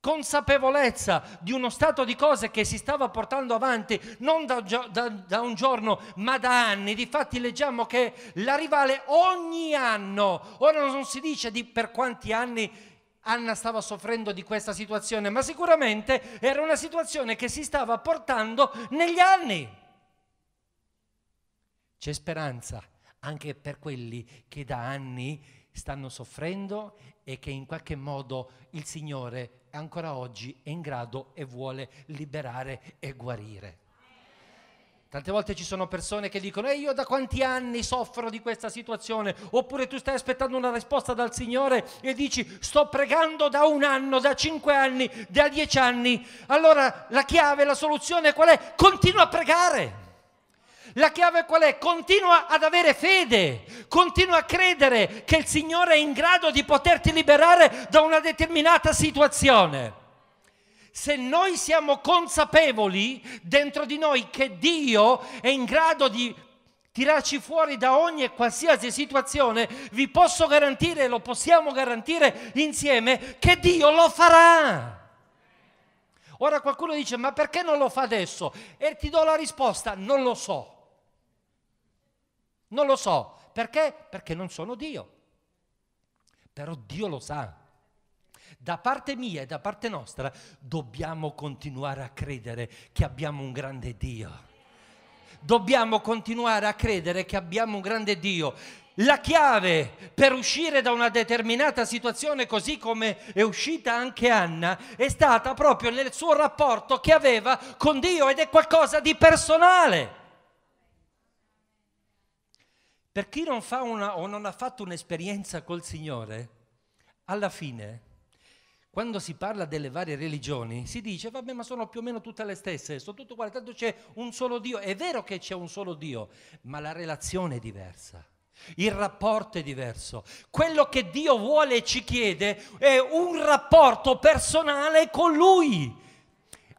consapevolezza di uno stato di cose che si stava portando avanti non da, da, da, un giorno ma da anni, difatti leggiamo che la rivale ogni anno, ora non si dice di per quanti anni Anna stava soffrendo di questa situazione, ma sicuramente era una situazione che si stava portando negli anni. C'è speranza anche per quelli che da anni stanno soffrendo e che in qualche modo il Signore ancora oggi è in grado e vuole liberare e guarire. Tante volte ci sono persone che dicono, e eh, io da quanti anni soffro di questa situazione, oppure tu stai aspettando una risposta dal Signore e dici, sto pregando da un anno, da cinque anni, da dieci anni. Allora la chiave, la soluzione qual è? Continua a pregare. La chiave qual è? Continua ad avere fede, continua a credere che il Signore è in grado di poterti liberare da una determinata situazione. Se noi siamo consapevoli dentro di noi che Dio è in grado di tirarci fuori da ogni e qualsiasi situazione, vi posso garantire, lo possiamo garantire insieme, che Dio lo farà. Ora qualcuno dice, ma perché non lo fa adesso? E ti do la risposta, non lo so. Non lo so. Perché? Perché non sono Dio. Però Dio lo sa. Da parte mia e da parte nostra dobbiamo continuare a credere che abbiamo un grande Dio. Dobbiamo continuare a credere che abbiamo un grande Dio. La chiave per uscire da una determinata situazione, così come è uscita anche Anna, è stata proprio nel suo rapporto che aveva con Dio ed è qualcosa di personale. Per chi non fa una, o non ha fatto un'esperienza col Signore, alla fine quando si parla delle varie religioni si dice, vabbè ma sono più o meno tutte le stesse, sono tutte uguali, tanto c'è un solo Dio, è vero che c'è un solo Dio, ma la relazione è diversa. Il rapporto è diverso. Quello che Dio vuole e ci chiede è un rapporto personale con Lui.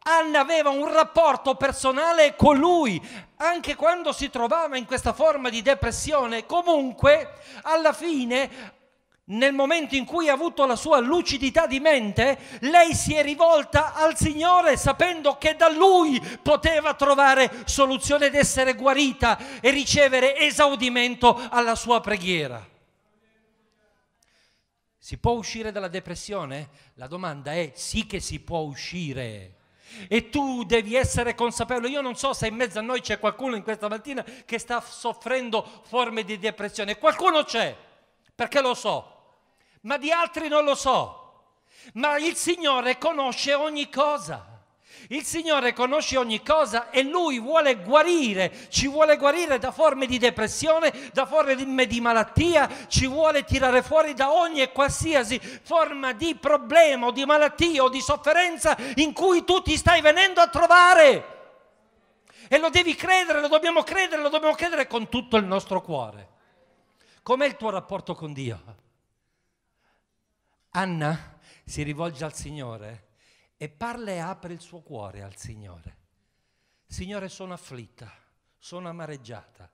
Anna aveva un rapporto personale con lui, anche quando si trovava in questa forma di depressione, comunque alla fine nel momento in cui ha avuto la sua lucidità di mente, lei si è rivolta al Signore sapendo che da Lui poteva trovare soluzione ed essere guarita e ricevere esaudimento alla sua preghiera. Si può uscire dalla depressione? La domanda è sì che si può uscire. E tu devi essere consapevole. Io non so se in mezzo a noi c'è qualcuno in questa mattina che sta soffrendo forme di depressione. Qualcuno c'è, perché lo so ma di altri non lo so. Ma il Signore conosce ogni cosa. Il Signore conosce ogni cosa e Lui vuole guarire, ci vuole guarire da forme di depressione, da forme di malattia, ci vuole tirare fuori da ogni e qualsiasi forma di problema o di malattia o di sofferenza in cui tu ti stai venendo a trovare. E lo devi credere, lo dobbiamo credere, lo dobbiamo credere con tutto il nostro cuore. Com'è il tuo rapporto con Dio? Anna si rivolge al Signore e parla e apre il suo cuore al Signore. Signore, sono afflitta, sono amareggiata.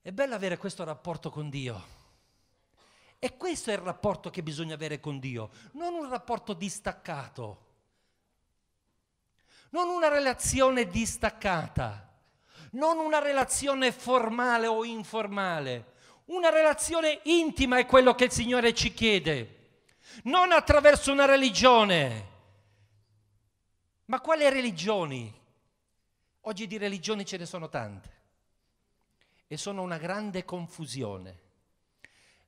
È bello avere questo rapporto con Dio. E questo è il rapporto che bisogna avere con Dio, non un rapporto distaccato, non una relazione distaccata, non una relazione formale o informale, una relazione intima è quello che il Signore ci chiede non attraverso una religione. Ma quale religioni? Oggi di religioni ce ne sono tante e sono una grande confusione.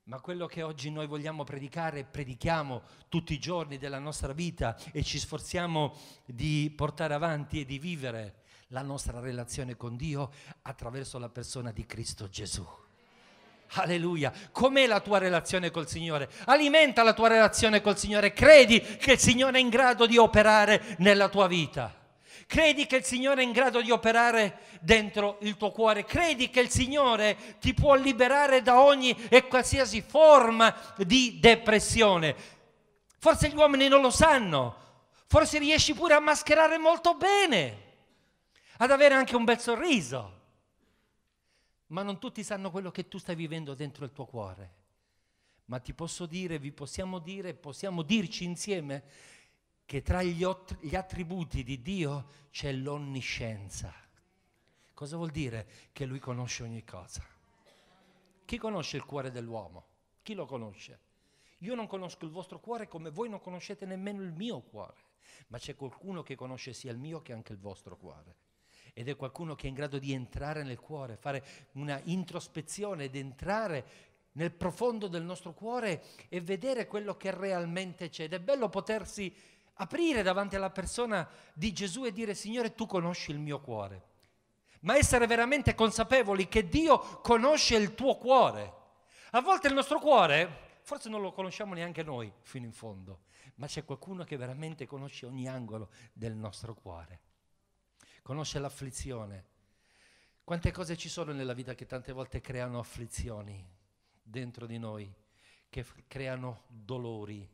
Ma quello che oggi noi vogliamo predicare e predichiamo tutti i giorni della nostra vita e ci sforziamo di portare avanti e di vivere la nostra relazione con Dio attraverso la persona di Cristo Gesù. Alleluia. Com'è la tua relazione col Signore? Alimenta la tua relazione col Signore. Credi che il Signore è in grado di operare nella tua vita. Credi che il Signore è in grado di operare dentro il tuo cuore. Credi che il Signore ti può liberare da ogni e qualsiasi forma di depressione. Forse gli uomini non lo sanno. Forse riesci pure a mascherare molto bene, ad avere anche un bel sorriso ma non tutti sanno quello che tu stai vivendo dentro il tuo cuore. Ma ti posso dire, vi possiamo dire, possiamo dirci insieme che tra gli, ott- gli attributi di Dio c'è l'onniscienza. Cosa vuol dire? Che Lui conosce ogni cosa. Chi conosce il cuore dell'uomo? Chi lo conosce? Io non conosco il vostro cuore come voi non conoscete nemmeno il mio cuore, ma c'è qualcuno che conosce sia il mio che anche il vostro cuore ed è qualcuno che è in grado di entrare nel cuore, fare una introspezione ed entrare nel profondo del nostro cuore e vedere quello che realmente c'è. Ed è bello potersi aprire davanti alla persona di Gesù e dire Signore tu conosci il mio cuore, ma essere veramente consapevoli che Dio conosce il tuo cuore. A volte il nostro cuore, forse non lo conosciamo neanche noi fino in fondo, ma c'è qualcuno che veramente conosce ogni angolo del nostro cuore conosce l'afflizione. Quante cose ci sono nella vita che tante volte creano afflizioni dentro di noi, che f- creano dolori,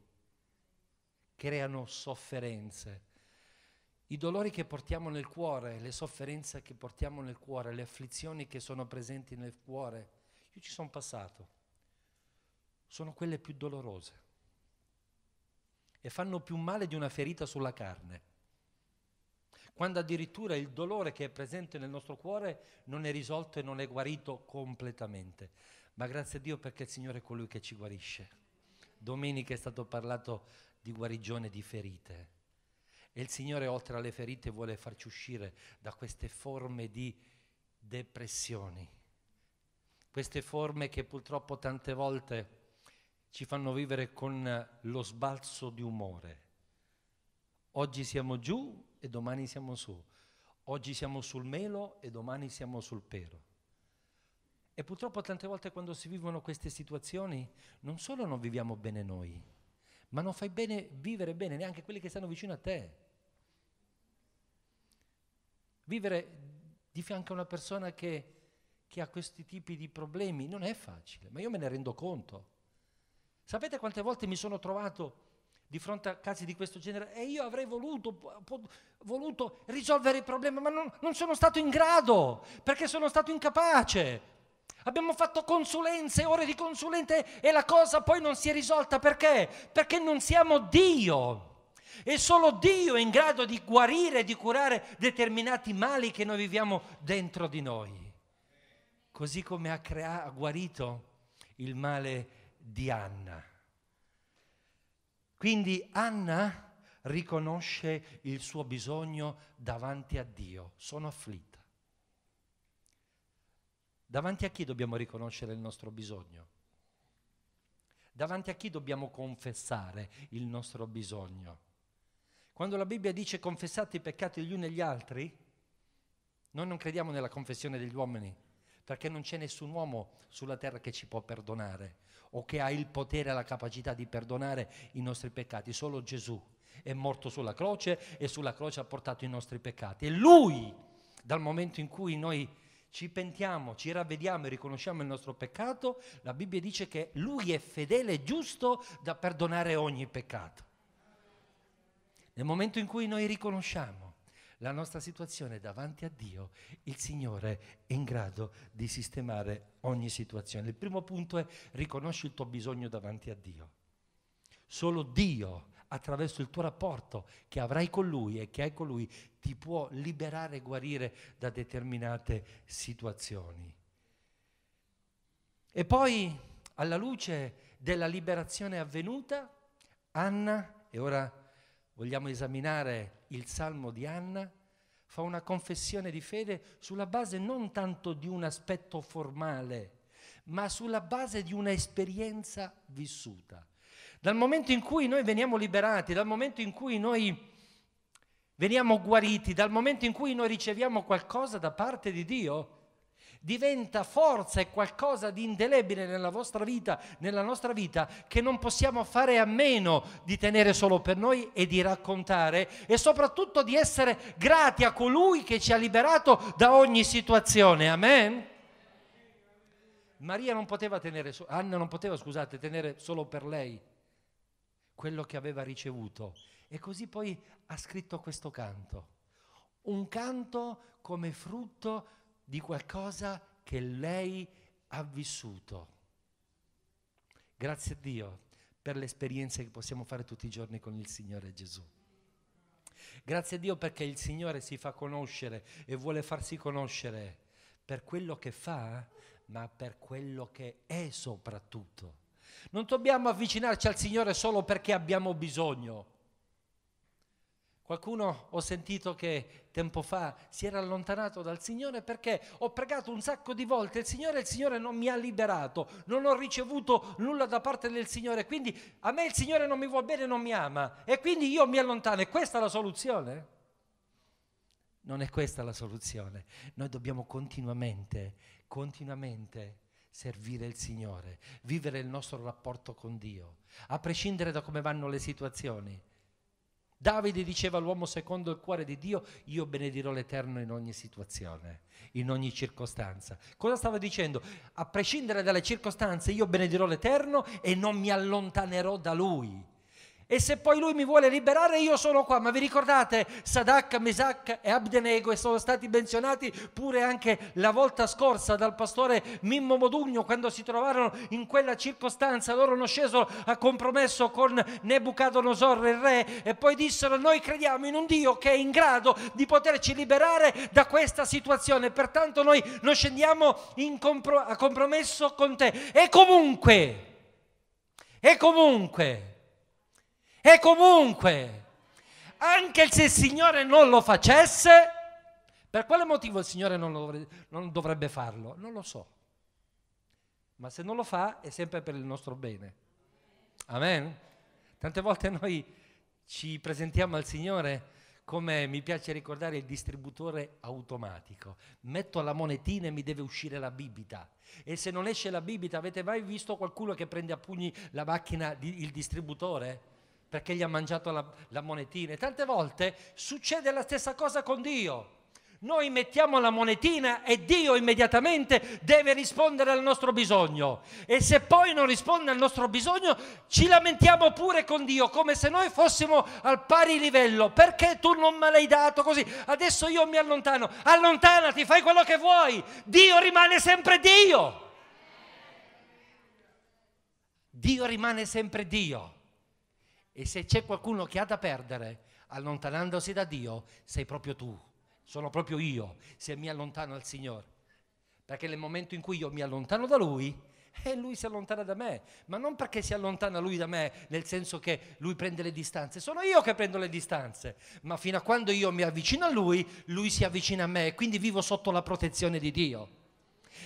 creano sofferenze. I dolori che portiamo nel cuore, le sofferenze che portiamo nel cuore, le afflizioni che sono presenti nel cuore, io ci sono passato, sono quelle più dolorose e fanno più male di una ferita sulla carne quando addirittura il dolore che è presente nel nostro cuore non è risolto e non è guarito completamente. Ma grazie a Dio perché il Signore è colui che ci guarisce. Domenica è stato parlato di guarigione di ferite. E il Signore, oltre alle ferite, vuole farci uscire da queste forme di depressioni, queste forme che purtroppo tante volte ci fanno vivere con lo sbalzo di umore. Oggi siamo giù, e domani siamo su, oggi siamo sul melo e domani siamo sul pero. E purtroppo tante volte quando si vivono queste situazioni non solo non viviamo bene noi, ma non fai bene vivere bene neanche quelli che stanno vicino a te. Vivere di fianco a una persona che, che ha questi tipi di problemi non è facile, ma io me ne rendo conto. Sapete quante volte mi sono trovato di fronte a casi di questo genere e io avrei voluto, po- voluto risolvere il problema, ma non, non sono stato in grado perché sono stato incapace. Abbiamo fatto consulenze, ore di consulenze e la cosa poi non si è risolta perché? Perché non siamo Dio. E solo Dio è in grado di guarire, di curare determinati mali che noi viviamo dentro di noi. Così come ha, crea- ha guarito il male di Anna. Quindi Anna riconosce il suo bisogno davanti a Dio, sono afflitta. Davanti a chi dobbiamo riconoscere il nostro bisogno? Davanti a chi dobbiamo confessare il nostro bisogno? Quando la Bibbia dice confessate i peccati gli uni agli altri, noi non crediamo nella confessione degli uomini, perché non c'è nessun uomo sulla terra che ci può perdonare o che ha il potere e la capacità di perdonare i nostri peccati. Solo Gesù è morto sulla croce e sulla croce ha portato i nostri peccati. E Lui, dal momento in cui noi ci pentiamo, ci ravvediamo e riconosciamo il nostro peccato, la Bibbia dice che Lui è fedele e giusto da perdonare ogni peccato. Nel momento in cui noi riconosciamo la nostra situazione davanti a Dio, il Signore è in grado di sistemare ogni situazione. Il primo punto è riconosci il tuo bisogno davanti a Dio. Solo Dio, attraverso il tuo rapporto che avrai con Lui e che hai con Lui, ti può liberare e guarire da determinate situazioni. E poi, alla luce della liberazione avvenuta, Anna, e ora vogliamo esaminare il Salmo di Anna, fa una confessione di fede sulla base non tanto di un aspetto formale, ma sulla base di un'esperienza vissuta. Dal momento in cui noi veniamo liberati, dal momento in cui noi veniamo guariti, dal momento in cui noi riceviamo qualcosa da parte di Dio, diventa forza, e qualcosa di indelebile nella vostra vita, nella nostra vita, che non possiamo fare a meno di tenere solo per noi e di raccontare e soprattutto di essere grati a colui che ci ha liberato da ogni situazione. Amen? Maria non poteva tenere, Anna non poteva, scusate, tenere solo per lei quello che aveva ricevuto. E così poi ha scritto questo canto. Un canto come frutto di qualcosa che lei ha vissuto. Grazie a Dio per le esperienze che possiamo fare tutti i giorni con il Signore Gesù. Grazie a Dio perché il Signore si fa conoscere e vuole farsi conoscere per quello che fa, ma per quello che è soprattutto. Non dobbiamo avvicinarci al Signore solo perché abbiamo bisogno Qualcuno ho sentito che tempo fa si era allontanato dal Signore perché ho pregato un sacco di volte il Signore e il Signore non mi ha liberato, non ho ricevuto nulla da parte del Signore, quindi a me il Signore non mi vuol bene, non mi ama e quindi io mi allontano. e questa è la soluzione? Non è questa la soluzione. Noi dobbiamo continuamente, continuamente servire il Signore, vivere il nostro rapporto con Dio, a prescindere da come vanno le situazioni. Davide diceva all'uomo secondo il cuore di Dio, io benedirò l'Eterno in ogni situazione, in ogni circostanza. Cosa stava dicendo? A prescindere dalle circostanze, io benedirò l'Eterno e non mi allontanerò da Lui. E se poi lui mi vuole liberare, io sono qua. Ma vi ricordate, Sadak, Mesak e Abdenego e sono stati menzionati pure anche la volta scorsa dal pastore Mimmo Modugno quando si trovarono in quella circostanza. Loro hanno sceso a compromesso con Nebuchadnezzar, il re, e poi dissero: Noi crediamo in un Dio che è in grado di poterci liberare da questa situazione. Pertanto, noi non scendiamo compro- a compromesso con te. E comunque. E comunque e comunque, anche se il Signore non lo facesse, per quale motivo il Signore non, dovrebbe, non dovrebbe farlo? Non lo so. Ma se non lo fa è sempre per il nostro bene. Amen? Tante volte noi ci presentiamo al Signore come mi piace ricordare il distributore automatico. Metto la monetina e mi deve uscire la bibita. E se non esce la bibita, avete mai visto qualcuno che prende a pugni la macchina, il distributore? perché gli ha mangiato la, la monetina. E tante volte succede la stessa cosa con Dio. Noi mettiamo la monetina e Dio immediatamente deve rispondere al nostro bisogno. E se poi non risponde al nostro bisogno, ci lamentiamo pure con Dio, come se noi fossimo al pari livello. Perché tu non me l'hai dato così? Adesso io mi allontano. Allontanati, fai quello che vuoi. Dio rimane sempre Dio. Dio rimane sempre Dio. E se c'è qualcuno che ha da perdere allontanandosi da Dio, sei proprio tu, sono proprio io, se mi allontano dal Signore. Perché nel momento in cui io mi allontano da Lui, e eh, lui si allontana da me, ma non perché si allontana lui da me, nel senso che lui prende le distanze, sono io che prendo le distanze, ma fino a quando io mi avvicino a lui, lui si avvicina a me e quindi vivo sotto la protezione di Dio.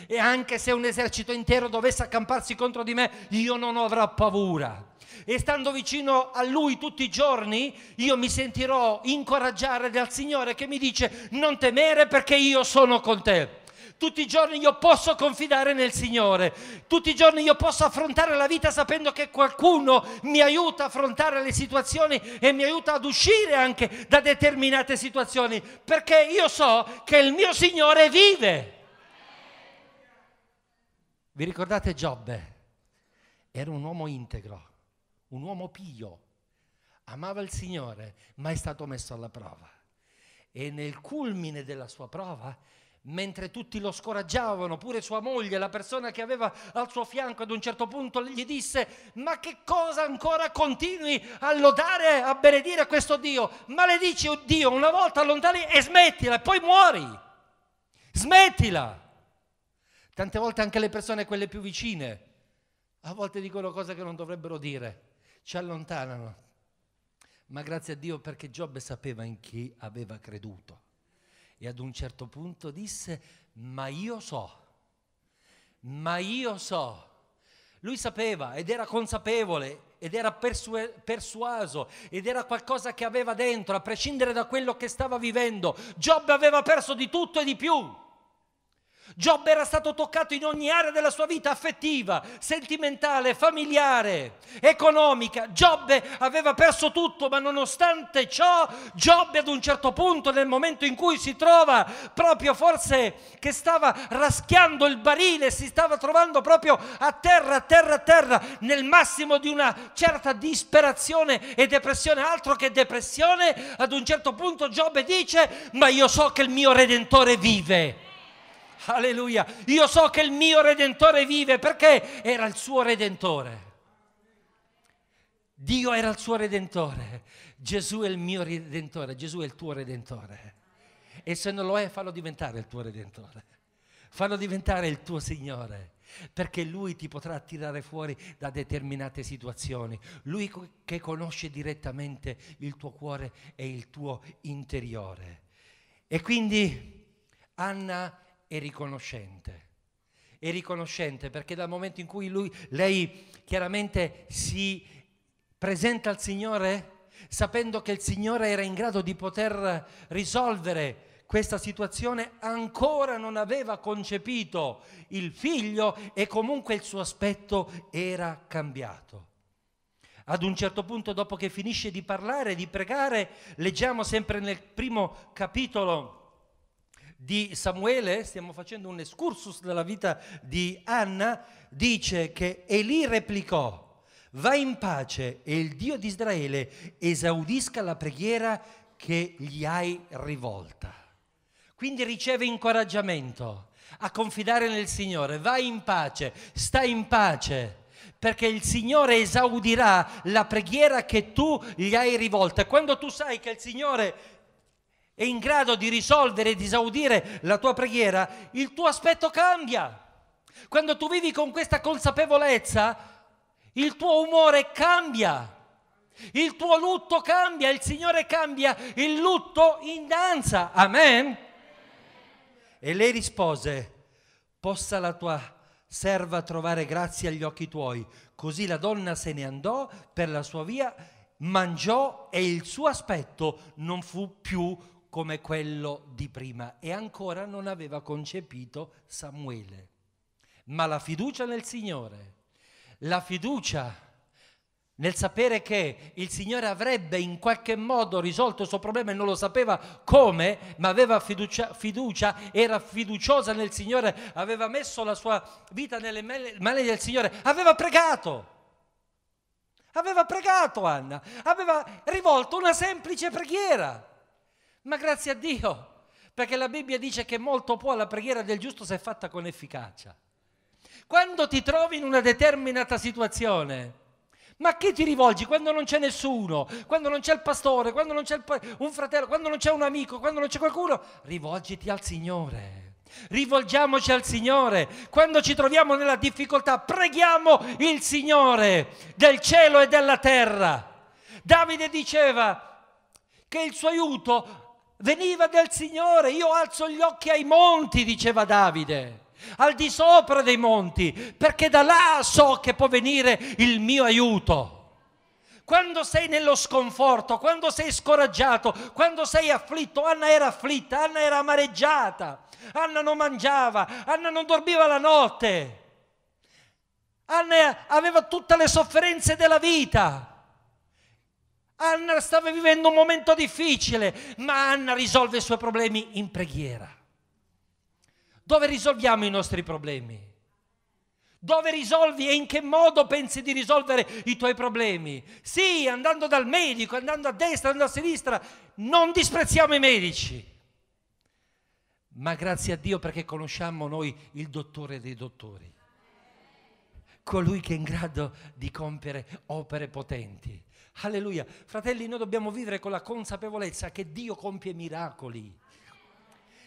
E anche se un esercito intero dovesse accamparsi contro di me, io non avrò paura, e stando vicino a Lui tutti i giorni, io mi sentirò incoraggiare dal Signore che mi dice non temere perché io sono con te. Tutti i giorni io posso confidare nel Signore, tutti i giorni io posso affrontare la vita sapendo che qualcuno mi aiuta a affrontare le situazioni e mi aiuta ad uscire anche da determinate situazioni, perché io so che il mio Signore vive. Vi ricordate Giobbe? Era un uomo integro un uomo pio, amava il Signore, ma è stato messo alla prova. E nel culmine della sua prova, mentre tutti lo scoraggiavano, pure sua moglie, la persona che aveva al suo fianco, ad un certo punto gli disse, ma che cosa ancora continui a lodare, a benedire questo Dio? Maledici oh Dio, una volta allontani e smettila, e poi muori. Smettila. Tante volte anche le persone, quelle più vicine, a volte dicono cose che non dovrebbero dire ci allontanano. Ma grazie a Dio perché Giobbe sapeva in chi aveva creduto. E ad un certo punto disse, ma io so, ma io so. Lui sapeva ed era consapevole ed era persue- persuaso ed era qualcosa che aveva dentro, a prescindere da quello che stava vivendo. Giobbe aveva perso di tutto e di più. Giobbe era stato toccato in ogni area della sua vita affettiva, sentimentale, familiare, economica. Giobbe aveva perso tutto, ma nonostante ciò, Giobbe ad un certo punto, nel momento in cui si trova proprio forse che stava raschiando il barile, si stava trovando proprio a terra, a terra, a terra, nel massimo di una certa disperazione e depressione, altro che depressione, ad un certo punto Giobbe dice, ma io so che il mio Redentore vive. Alleluia. Io so che il mio Redentore vive perché era il suo Redentore. Dio era il suo Redentore. Gesù è il mio Redentore. Gesù è il tuo Redentore. E se non lo è, fallo diventare il tuo Redentore. Fallo diventare il tuo Signore perché lui ti potrà tirare fuori da determinate situazioni, lui che conosce direttamente il tuo cuore e il tuo interiore. E quindi Anna è riconoscente. È riconoscente perché dal momento in cui lui, lei chiaramente si presenta al Signore, sapendo che il Signore era in grado di poter risolvere questa situazione ancora non aveva concepito il figlio e comunque il suo aspetto era cambiato. Ad un certo punto, dopo che finisce di parlare, di pregare, leggiamo sempre nel primo capitolo di Samuele, stiamo facendo un excursus della vita di Anna, dice che Eli replicò, vai in pace e il Dio di Israele esaudisca la preghiera che gli hai rivolta. Quindi riceve incoraggiamento a confidare nel Signore, vai in pace, sta in pace perché il Signore esaudirà la preghiera che tu gli hai rivolta. Quando tu sai che il Signore è in grado di risolvere e di esaudire la tua preghiera, il tuo aspetto cambia. Quando tu vivi con questa consapevolezza, il tuo umore cambia, il tuo lutto cambia, il Signore cambia, il lutto in danza. Amen. E lei rispose, possa la tua serva trovare grazia agli occhi tuoi. Così la donna se ne andò per la sua via, mangiò e il suo aspetto non fu più come quello di prima e ancora non aveva concepito Samuele. Ma la fiducia nel Signore, la fiducia nel sapere che il Signore avrebbe in qualche modo risolto il suo problema e non lo sapeva come, ma aveva fiducia, fiducia, era fiduciosa nel Signore, aveva messo la sua vita nelle mani del Signore, aveva pregato. Aveva pregato Anna, aveva rivolto una semplice preghiera. Ma grazie a Dio, perché la Bibbia dice che molto può la preghiera del giusto se è fatta con efficacia. Quando ti trovi in una determinata situazione, ma a chi ti rivolgi quando non c'è nessuno, quando non c'è il pastore, quando non c'è un fratello, quando non c'è un amico, quando non c'è qualcuno? Rivolgiti al Signore. Rivolgiamoci al Signore. Quando ci troviamo nella difficoltà, preghiamo il Signore del cielo e della terra. Davide diceva che il suo aiuto veniva del Signore. Io alzo gli occhi ai monti, diceva Davide al di sopra dei monti, perché da là so che può venire il mio aiuto. Quando sei nello sconforto, quando sei scoraggiato, quando sei afflitto, Anna era afflitta, Anna era amareggiata, Anna non mangiava, Anna non dormiva la notte, Anna aveva tutte le sofferenze della vita. Anna stava vivendo un momento difficile, ma Anna risolve i suoi problemi in preghiera. Dove risolviamo i nostri problemi? Dove risolvi e in che modo pensi di risolvere i tuoi problemi? Sì, andando dal medico, andando a destra, andando a sinistra, non disprezziamo i medici. Ma grazie a Dio perché conosciamo noi il dottore dei dottori, colui che è in grado di compiere opere potenti Alleluia. Fratelli, noi dobbiamo vivere con la consapevolezza che Dio compie miracoli.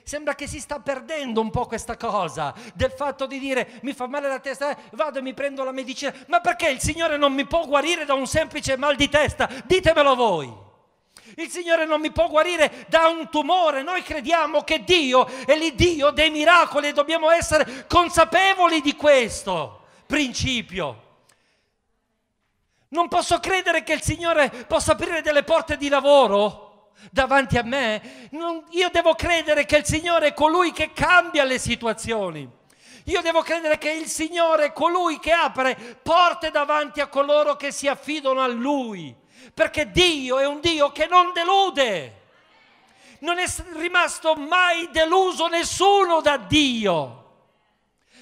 Sembra che si sta perdendo un po' questa cosa del fatto di dire mi fa male la testa, eh, vado e mi prendo la medicina. Ma perché il Signore non mi può guarire da un semplice mal di testa? Ditemelo voi. Il Signore non mi può guarire da un tumore. Noi crediamo che Dio è l'Iddio dei miracoli e dobbiamo essere consapevoli di questo principio. Non posso credere che il Signore possa aprire delle porte di lavoro davanti a me. Non, io devo credere che il Signore è colui che cambia le situazioni. Io devo credere che il Signore è colui che apre porte davanti a coloro che si affidano a Lui. Perché Dio è un Dio che non delude. Non è rimasto mai deluso nessuno da Dio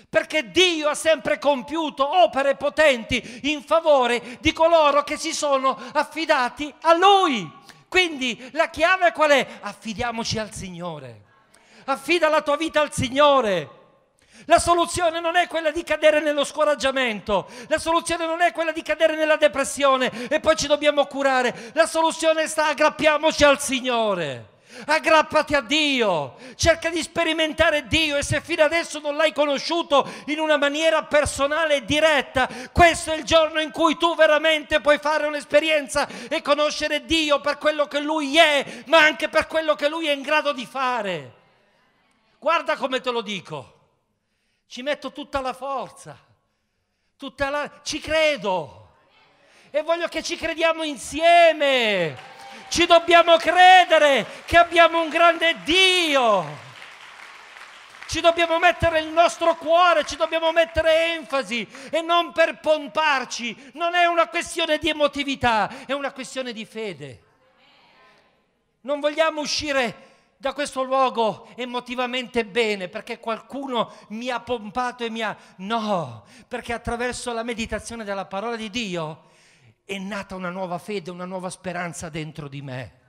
perché Dio ha sempre compiuto opere potenti in favore di coloro che si sono affidati a Lui. Quindi la chiave qual è? Affidiamoci al Signore. Affida la tua vita al Signore. La soluzione non è quella di cadere nello scoraggiamento, la soluzione non è quella di cadere nella depressione e poi ci dobbiamo curare. La soluzione sta aggrappiamoci al Signore aggrappati a Dio, cerca di sperimentare Dio e se fino adesso non l'hai conosciuto in una maniera personale e diretta, questo è il giorno in cui tu veramente puoi fare un'esperienza e conoscere Dio per quello che Lui è, ma anche per quello che Lui è in grado di fare. Guarda come te lo dico, ci metto tutta la forza, tutta la... ci credo e voglio che ci crediamo insieme. Ci dobbiamo credere che abbiamo un grande Dio. Ci dobbiamo mettere il nostro cuore, ci dobbiamo mettere enfasi e non per pomparci. Non è una questione di emotività, è una questione di fede. Non vogliamo uscire da questo luogo emotivamente bene perché qualcuno mi ha pompato e mi ha... No, perché attraverso la meditazione della parola di Dio è nata una nuova fede, una nuova speranza dentro di me.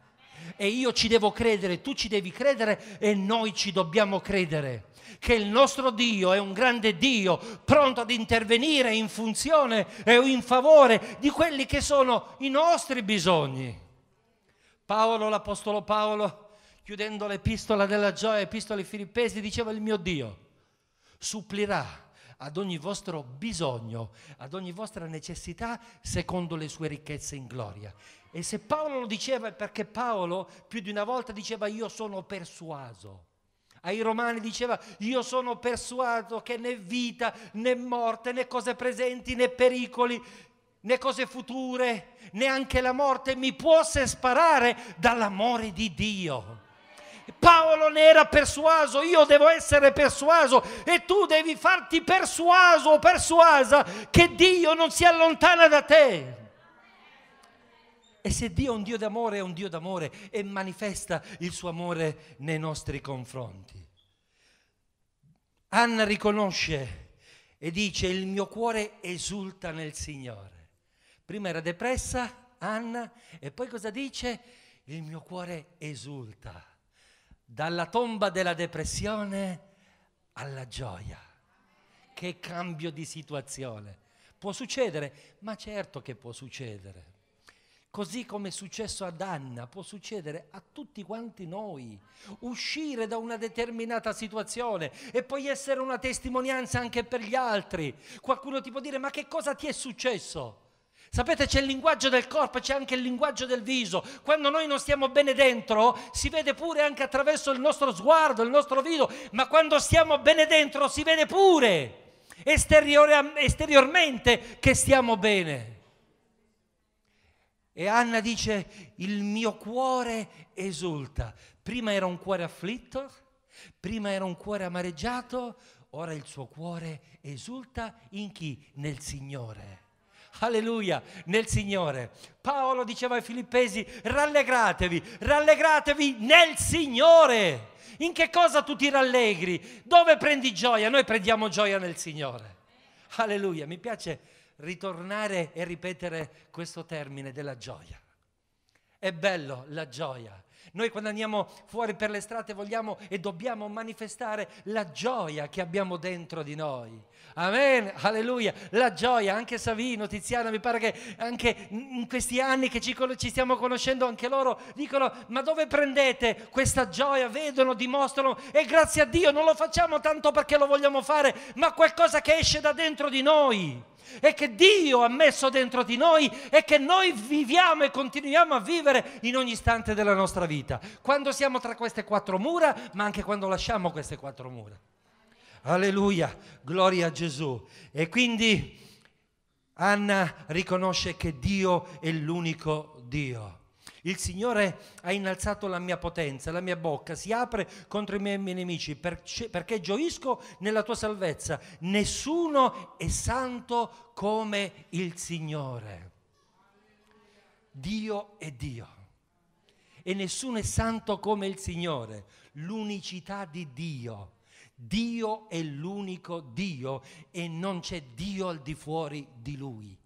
E io ci devo credere, tu ci devi credere e noi ci dobbiamo credere che il nostro Dio è un grande Dio pronto ad intervenire in funzione e in favore di quelli che sono i nostri bisogni. Paolo, l'Apostolo Paolo, chiudendo l'epistola della gioia, epistola ai Filippesi, diceva il mio Dio supplirà ad ogni vostro bisogno, ad ogni vostra necessità, secondo le sue ricchezze in gloria. E se Paolo lo diceva, è perché Paolo più di una volta diceva io sono persuaso. Ai Romani diceva io sono persuaso che né vita né morte né cose presenti né pericoli né cose future, neanche la morte mi può separare dall'amore di Dio Paolo ne era persuaso, io devo essere persuaso e tu devi farti persuaso o persuasa che Dio non si allontana da te. E se Dio è un Dio d'amore, è un Dio d'amore e manifesta il suo amore nei nostri confronti. Anna riconosce e dice il mio cuore esulta nel Signore. Prima era depressa Anna e poi cosa dice? Il mio cuore esulta dalla tomba della depressione alla gioia. Che cambio di situazione. Può succedere? Ma certo che può succedere. Così come è successo ad Anna, può succedere a tutti quanti noi. Uscire da una determinata situazione e poi essere una testimonianza anche per gli altri. Qualcuno ti può dire ma che cosa ti è successo? Sapete, c'è il linguaggio del corpo, c'è anche il linguaggio del viso. Quando noi non stiamo bene dentro, si vede pure anche attraverso il nostro sguardo, il nostro viso, ma quando stiamo bene dentro si vede pure esteriormente che stiamo bene. E Anna dice, il mio cuore esulta. Prima era un cuore afflitto, prima era un cuore amareggiato, ora il suo cuore esulta in chi? Nel Signore. Alleluia, nel Signore. Paolo diceva ai filippesi, rallegratevi, rallegratevi nel Signore. In che cosa tu ti rallegri? Dove prendi gioia? Noi prendiamo gioia nel Signore. Alleluia, mi piace ritornare e ripetere questo termine della gioia. È bello la gioia noi quando andiamo fuori per le strade vogliamo e dobbiamo manifestare la gioia che abbiamo dentro di noi. Amen, alleluia, la gioia, anche Savino, Tiziana, mi pare che anche in questi anni che ci, ci stiamo conoscendo anche loro dicono, ma dove prendete questa gioia? Vedono, dimostrano e grazie a Dio non lo facciamo tanto perché lo vogliamo fare, ma qualcosa che esce da dentro di noi e che Dio ha messo dentro di noi e che noi viviamo e continuiamo a vivere in ogni istante della nostra vita, quando siamo tra queste quattro mura, ma anche quando lasciamo queste quattro mura. Alleluia, gloria a Gesù. E quindi Anna riconosce che Dio è l'unico Dio. Il Signore ha innalzato la mia potenza, la mia bocca si apre contro i miei nemici perché gioisco nella tua salvezza. Nessuno è santo come il Signore. Dio è Dio. E nessuno è santo come il Signore. L'unicità di Dio. Dio è l'unico Dio e non c'è Dio al di fuori di Lui.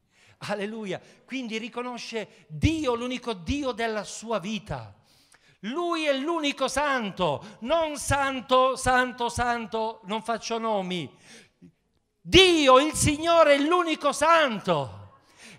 Alleluia. Quindi riconosce Dio, l'unico Dio della sua vita. Lui è l'unico santo, non santo, santo, santo, non faccio nomi. Dio, il Signore, è l'unico santo.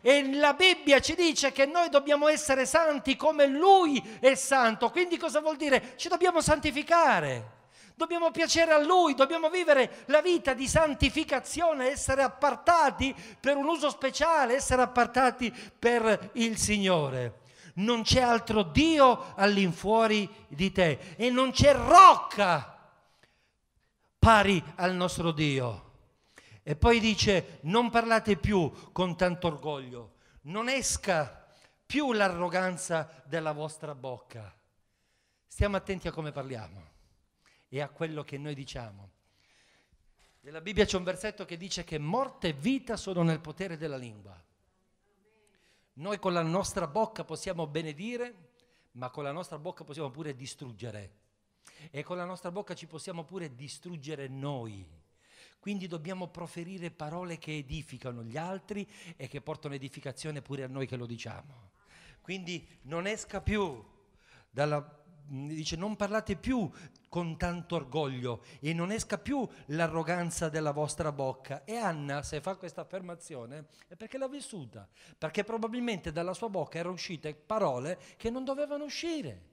E la Bibbia ci dice che noi dobbiamo essere santi come Lui è santo. Quindi cosa vuol dire? Ci dobbiamo santificare. Dobbiamo piacere a Lui, dobbiamo vivere la vita di santificazione, essere appartati per un uso speciale, essere appartati per il Signore. Non c'è altro Dio all'infuori di te e non c'è rocca pari al nostro Dio. E poi dice, non parlate più con tanto orgoglio, non esca più l'arroganza dalla vostra bocca. Stiamo attenti a come parliamo e a quello che noi diciamo. Nella Bibbia c'è un versetto che dice che morte e vita sono nel potere della lingua. Noi con la nostra bocca possiamo benedire, ma con la nostra bocca possiamo pure distruggere. E con la nostra bocca ci possiamo pure distruggere noi. Quindi dobbiamo proferire parole che edificano gli altri e che portano edificazione pure a noi che lo diciamo. Quindi non esca più dalla... Dice non parlate più con tanto orgoglio e non esca più l'arroganza della vostra bocca. E Anna, se fa questa affermazione, è perché l'ha vissuta, perché probabilmente dalla sua bocca erano uscite parole che non dovevano uscire.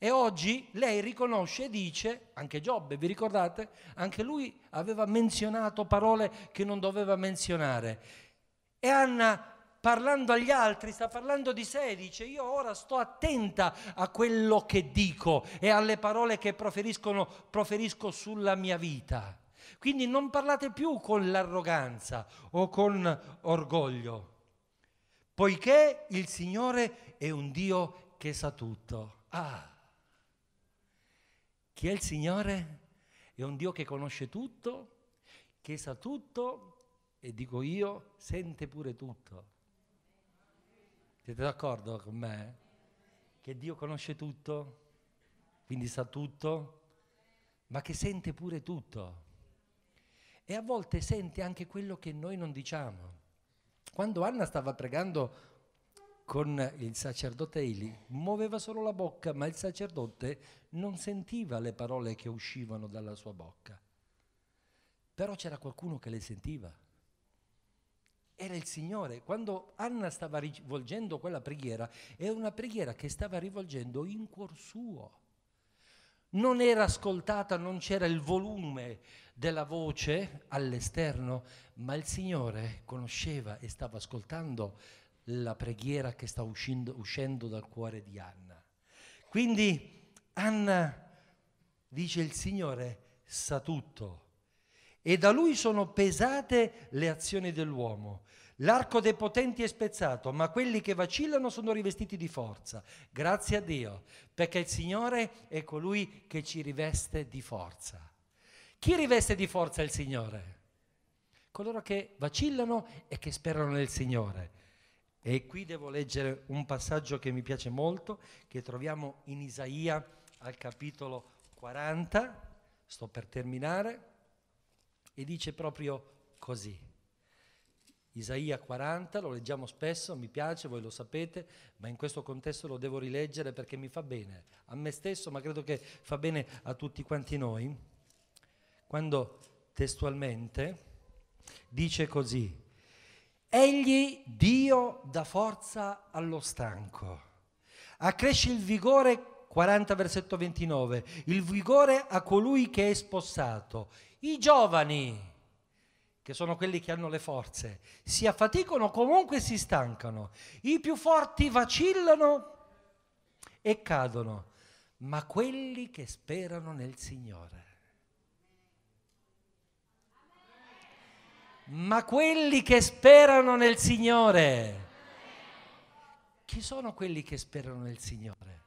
E oggi lei riconosce e dice, anche Giobbe, vi ricordate? Anche lui aveva menzionato parole che non doveva menzionare. E Anna parlando agli altri, sta parlando di sé, dice io ora sto attenta a quello che dico e alle parole che proferisco sulla mia vita. Quindi non parlate più con l'arroganza o con orgoglio, poiché il Signore è un Dio che sa tutto. Ah, chi è il Signore? È un Dio che conosce tutto, che sa tutto e dico io, sente pure tutto. Siete d'accordo con me? Che Dio conosce tutto, quindi sa tutto, ma che sente pure tutto. E a volte sente anche quello che noi non diciamo. Quando Anna stava pregando con il sacerdote Eli, muoveva solo la bocca, ma il sacerdote non sentiva le parole che uscivano dalla sua bocca. Però c'era qualcuno che le sentiva era il Signore. Quando Anna stava rivolgendo quella preghiera, era una preghiera che stava rivolgendo in cuor suo. Non era ascoltata, non c'era il volume della voce all'esterno, ma il Signore conosceva e stava ascoltando la preghiera che stava uscendo, uscendo dal cuore di Anna. Quindi Anna dice il Signore sa tutto e da lui sono pesate le azioni dell'uomo. L'arco dei potenti è spezzato, ma quelli che vacillano sono rivestiti di forza. Grazie a Dio, perché il Signore è colui che ci riveste di forza. Chi riveste di forza il Signore? Coloro che vacillano e che sperano nel Signore. E qui devo leggere un passaggio che mi piace molto, che troviamo in Isaia al capitolo 40, sto per terminare, e dice proprio così. Isaia 40, lo leggiamo spesso, mi piace, voi lo sapete, ma in questo contesto lo devo rileggere perché mi fa bene a me stesso, ma credo che fa bene a tutti quanti noi, quando testualmente dice così, Egli Dio dà forza allo stanco, accresce il vigore, 40 versetto 29, il vigore a colui che è spossato, i giovani che sono quelli che hanno le forze, si affaticano comunque si stancano. I più forti vacillano e cadono, ma quelli che sperano nel Signore. Ma quelli che sperano nel Signore. Chi sono quelli che sperano nel Signore?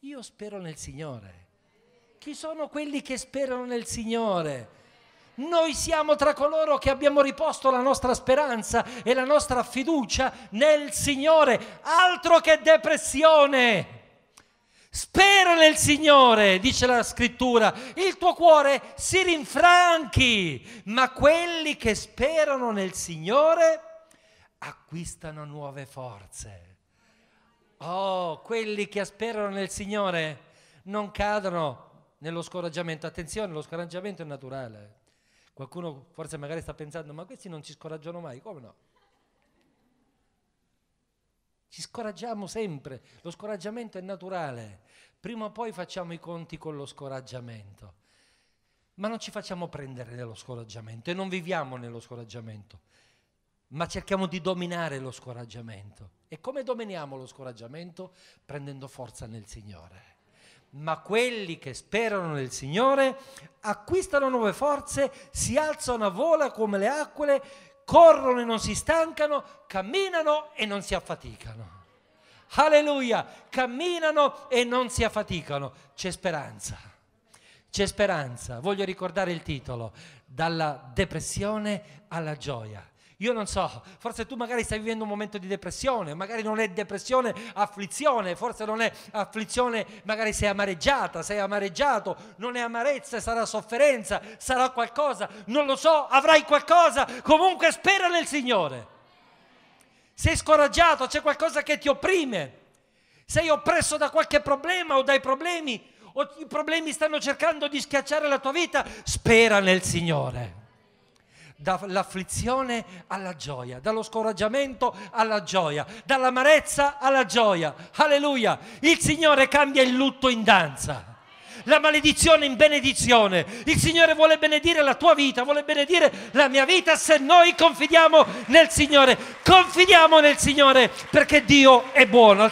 Io spero nel Signore. Chi sono quelli che sperano nel Signore? Noi siamo tra coloro che abbiamo riposto la nostra speranza e la nostra fiducia nel Signore, altro che depressione. Spera nel Signore, dice la scrittura, il tuo cuore si rinfranchi, ma quelli che sperano nel Signore acquistano nuove forze. Oh, quelli che sperano nel Signore non cadono nello scoraggiamento. Attenzione, lo scoraggiamento è naturale. Qualcuno forse magari sta pensando, ma questi non ci scoraggiano mai, come no? Ci scoraggiamo sempre, lo scoraggiamento è naturale, prima o poi facciamo i conti con lo scoraggiamento, ma non ci facciamo prendere nello scoraggiamento e non viviamo nello scoraggiamento, ma cerchiamo di dominare lo scoraggiamento. E come dominiamo lo scoraggiamento? Prendendo forza nel Signore ma quelli che sperano nel Signore acquistano nuove forze, si alzano a vola come le acquile, corrono e non si stancano, camminano e non si affaticano. Alleluia, camminano e non si affaticano. C'è speranza, c'è speranza. Voglio ricordare il titolo, dalla depressione alla gioia. Io non so, forse tu magari stai vivendo un momento di depressione, magari non è depressione, afflizione, forse non è afflizione, magari sei amareggiata, sei amareggiato, non è amarezza, sarà sofferenza, sarà qualcosa, non lo so, avrai qualcosa, comunque spera nel Signore. Sei scoraggiato, c'è qualcosa che ti opprime, sei oppresso da qualche problema o dai problemi, o i problemi stanno cercando di schiacciare la tua vita, spera nel Signore dall'afflizione alla gioia, dallo scoraggiamento alla gioia, dall'amarezza alla gioia. Alleluia! Il Signore cambia il lutto in danza la maledizione in benedizione. Il Signore vuole benedire la tua vita, vuole benedire la mia vita se noi confidiamo nel Signore. Confidiamo nel Signore perché Dio è buono.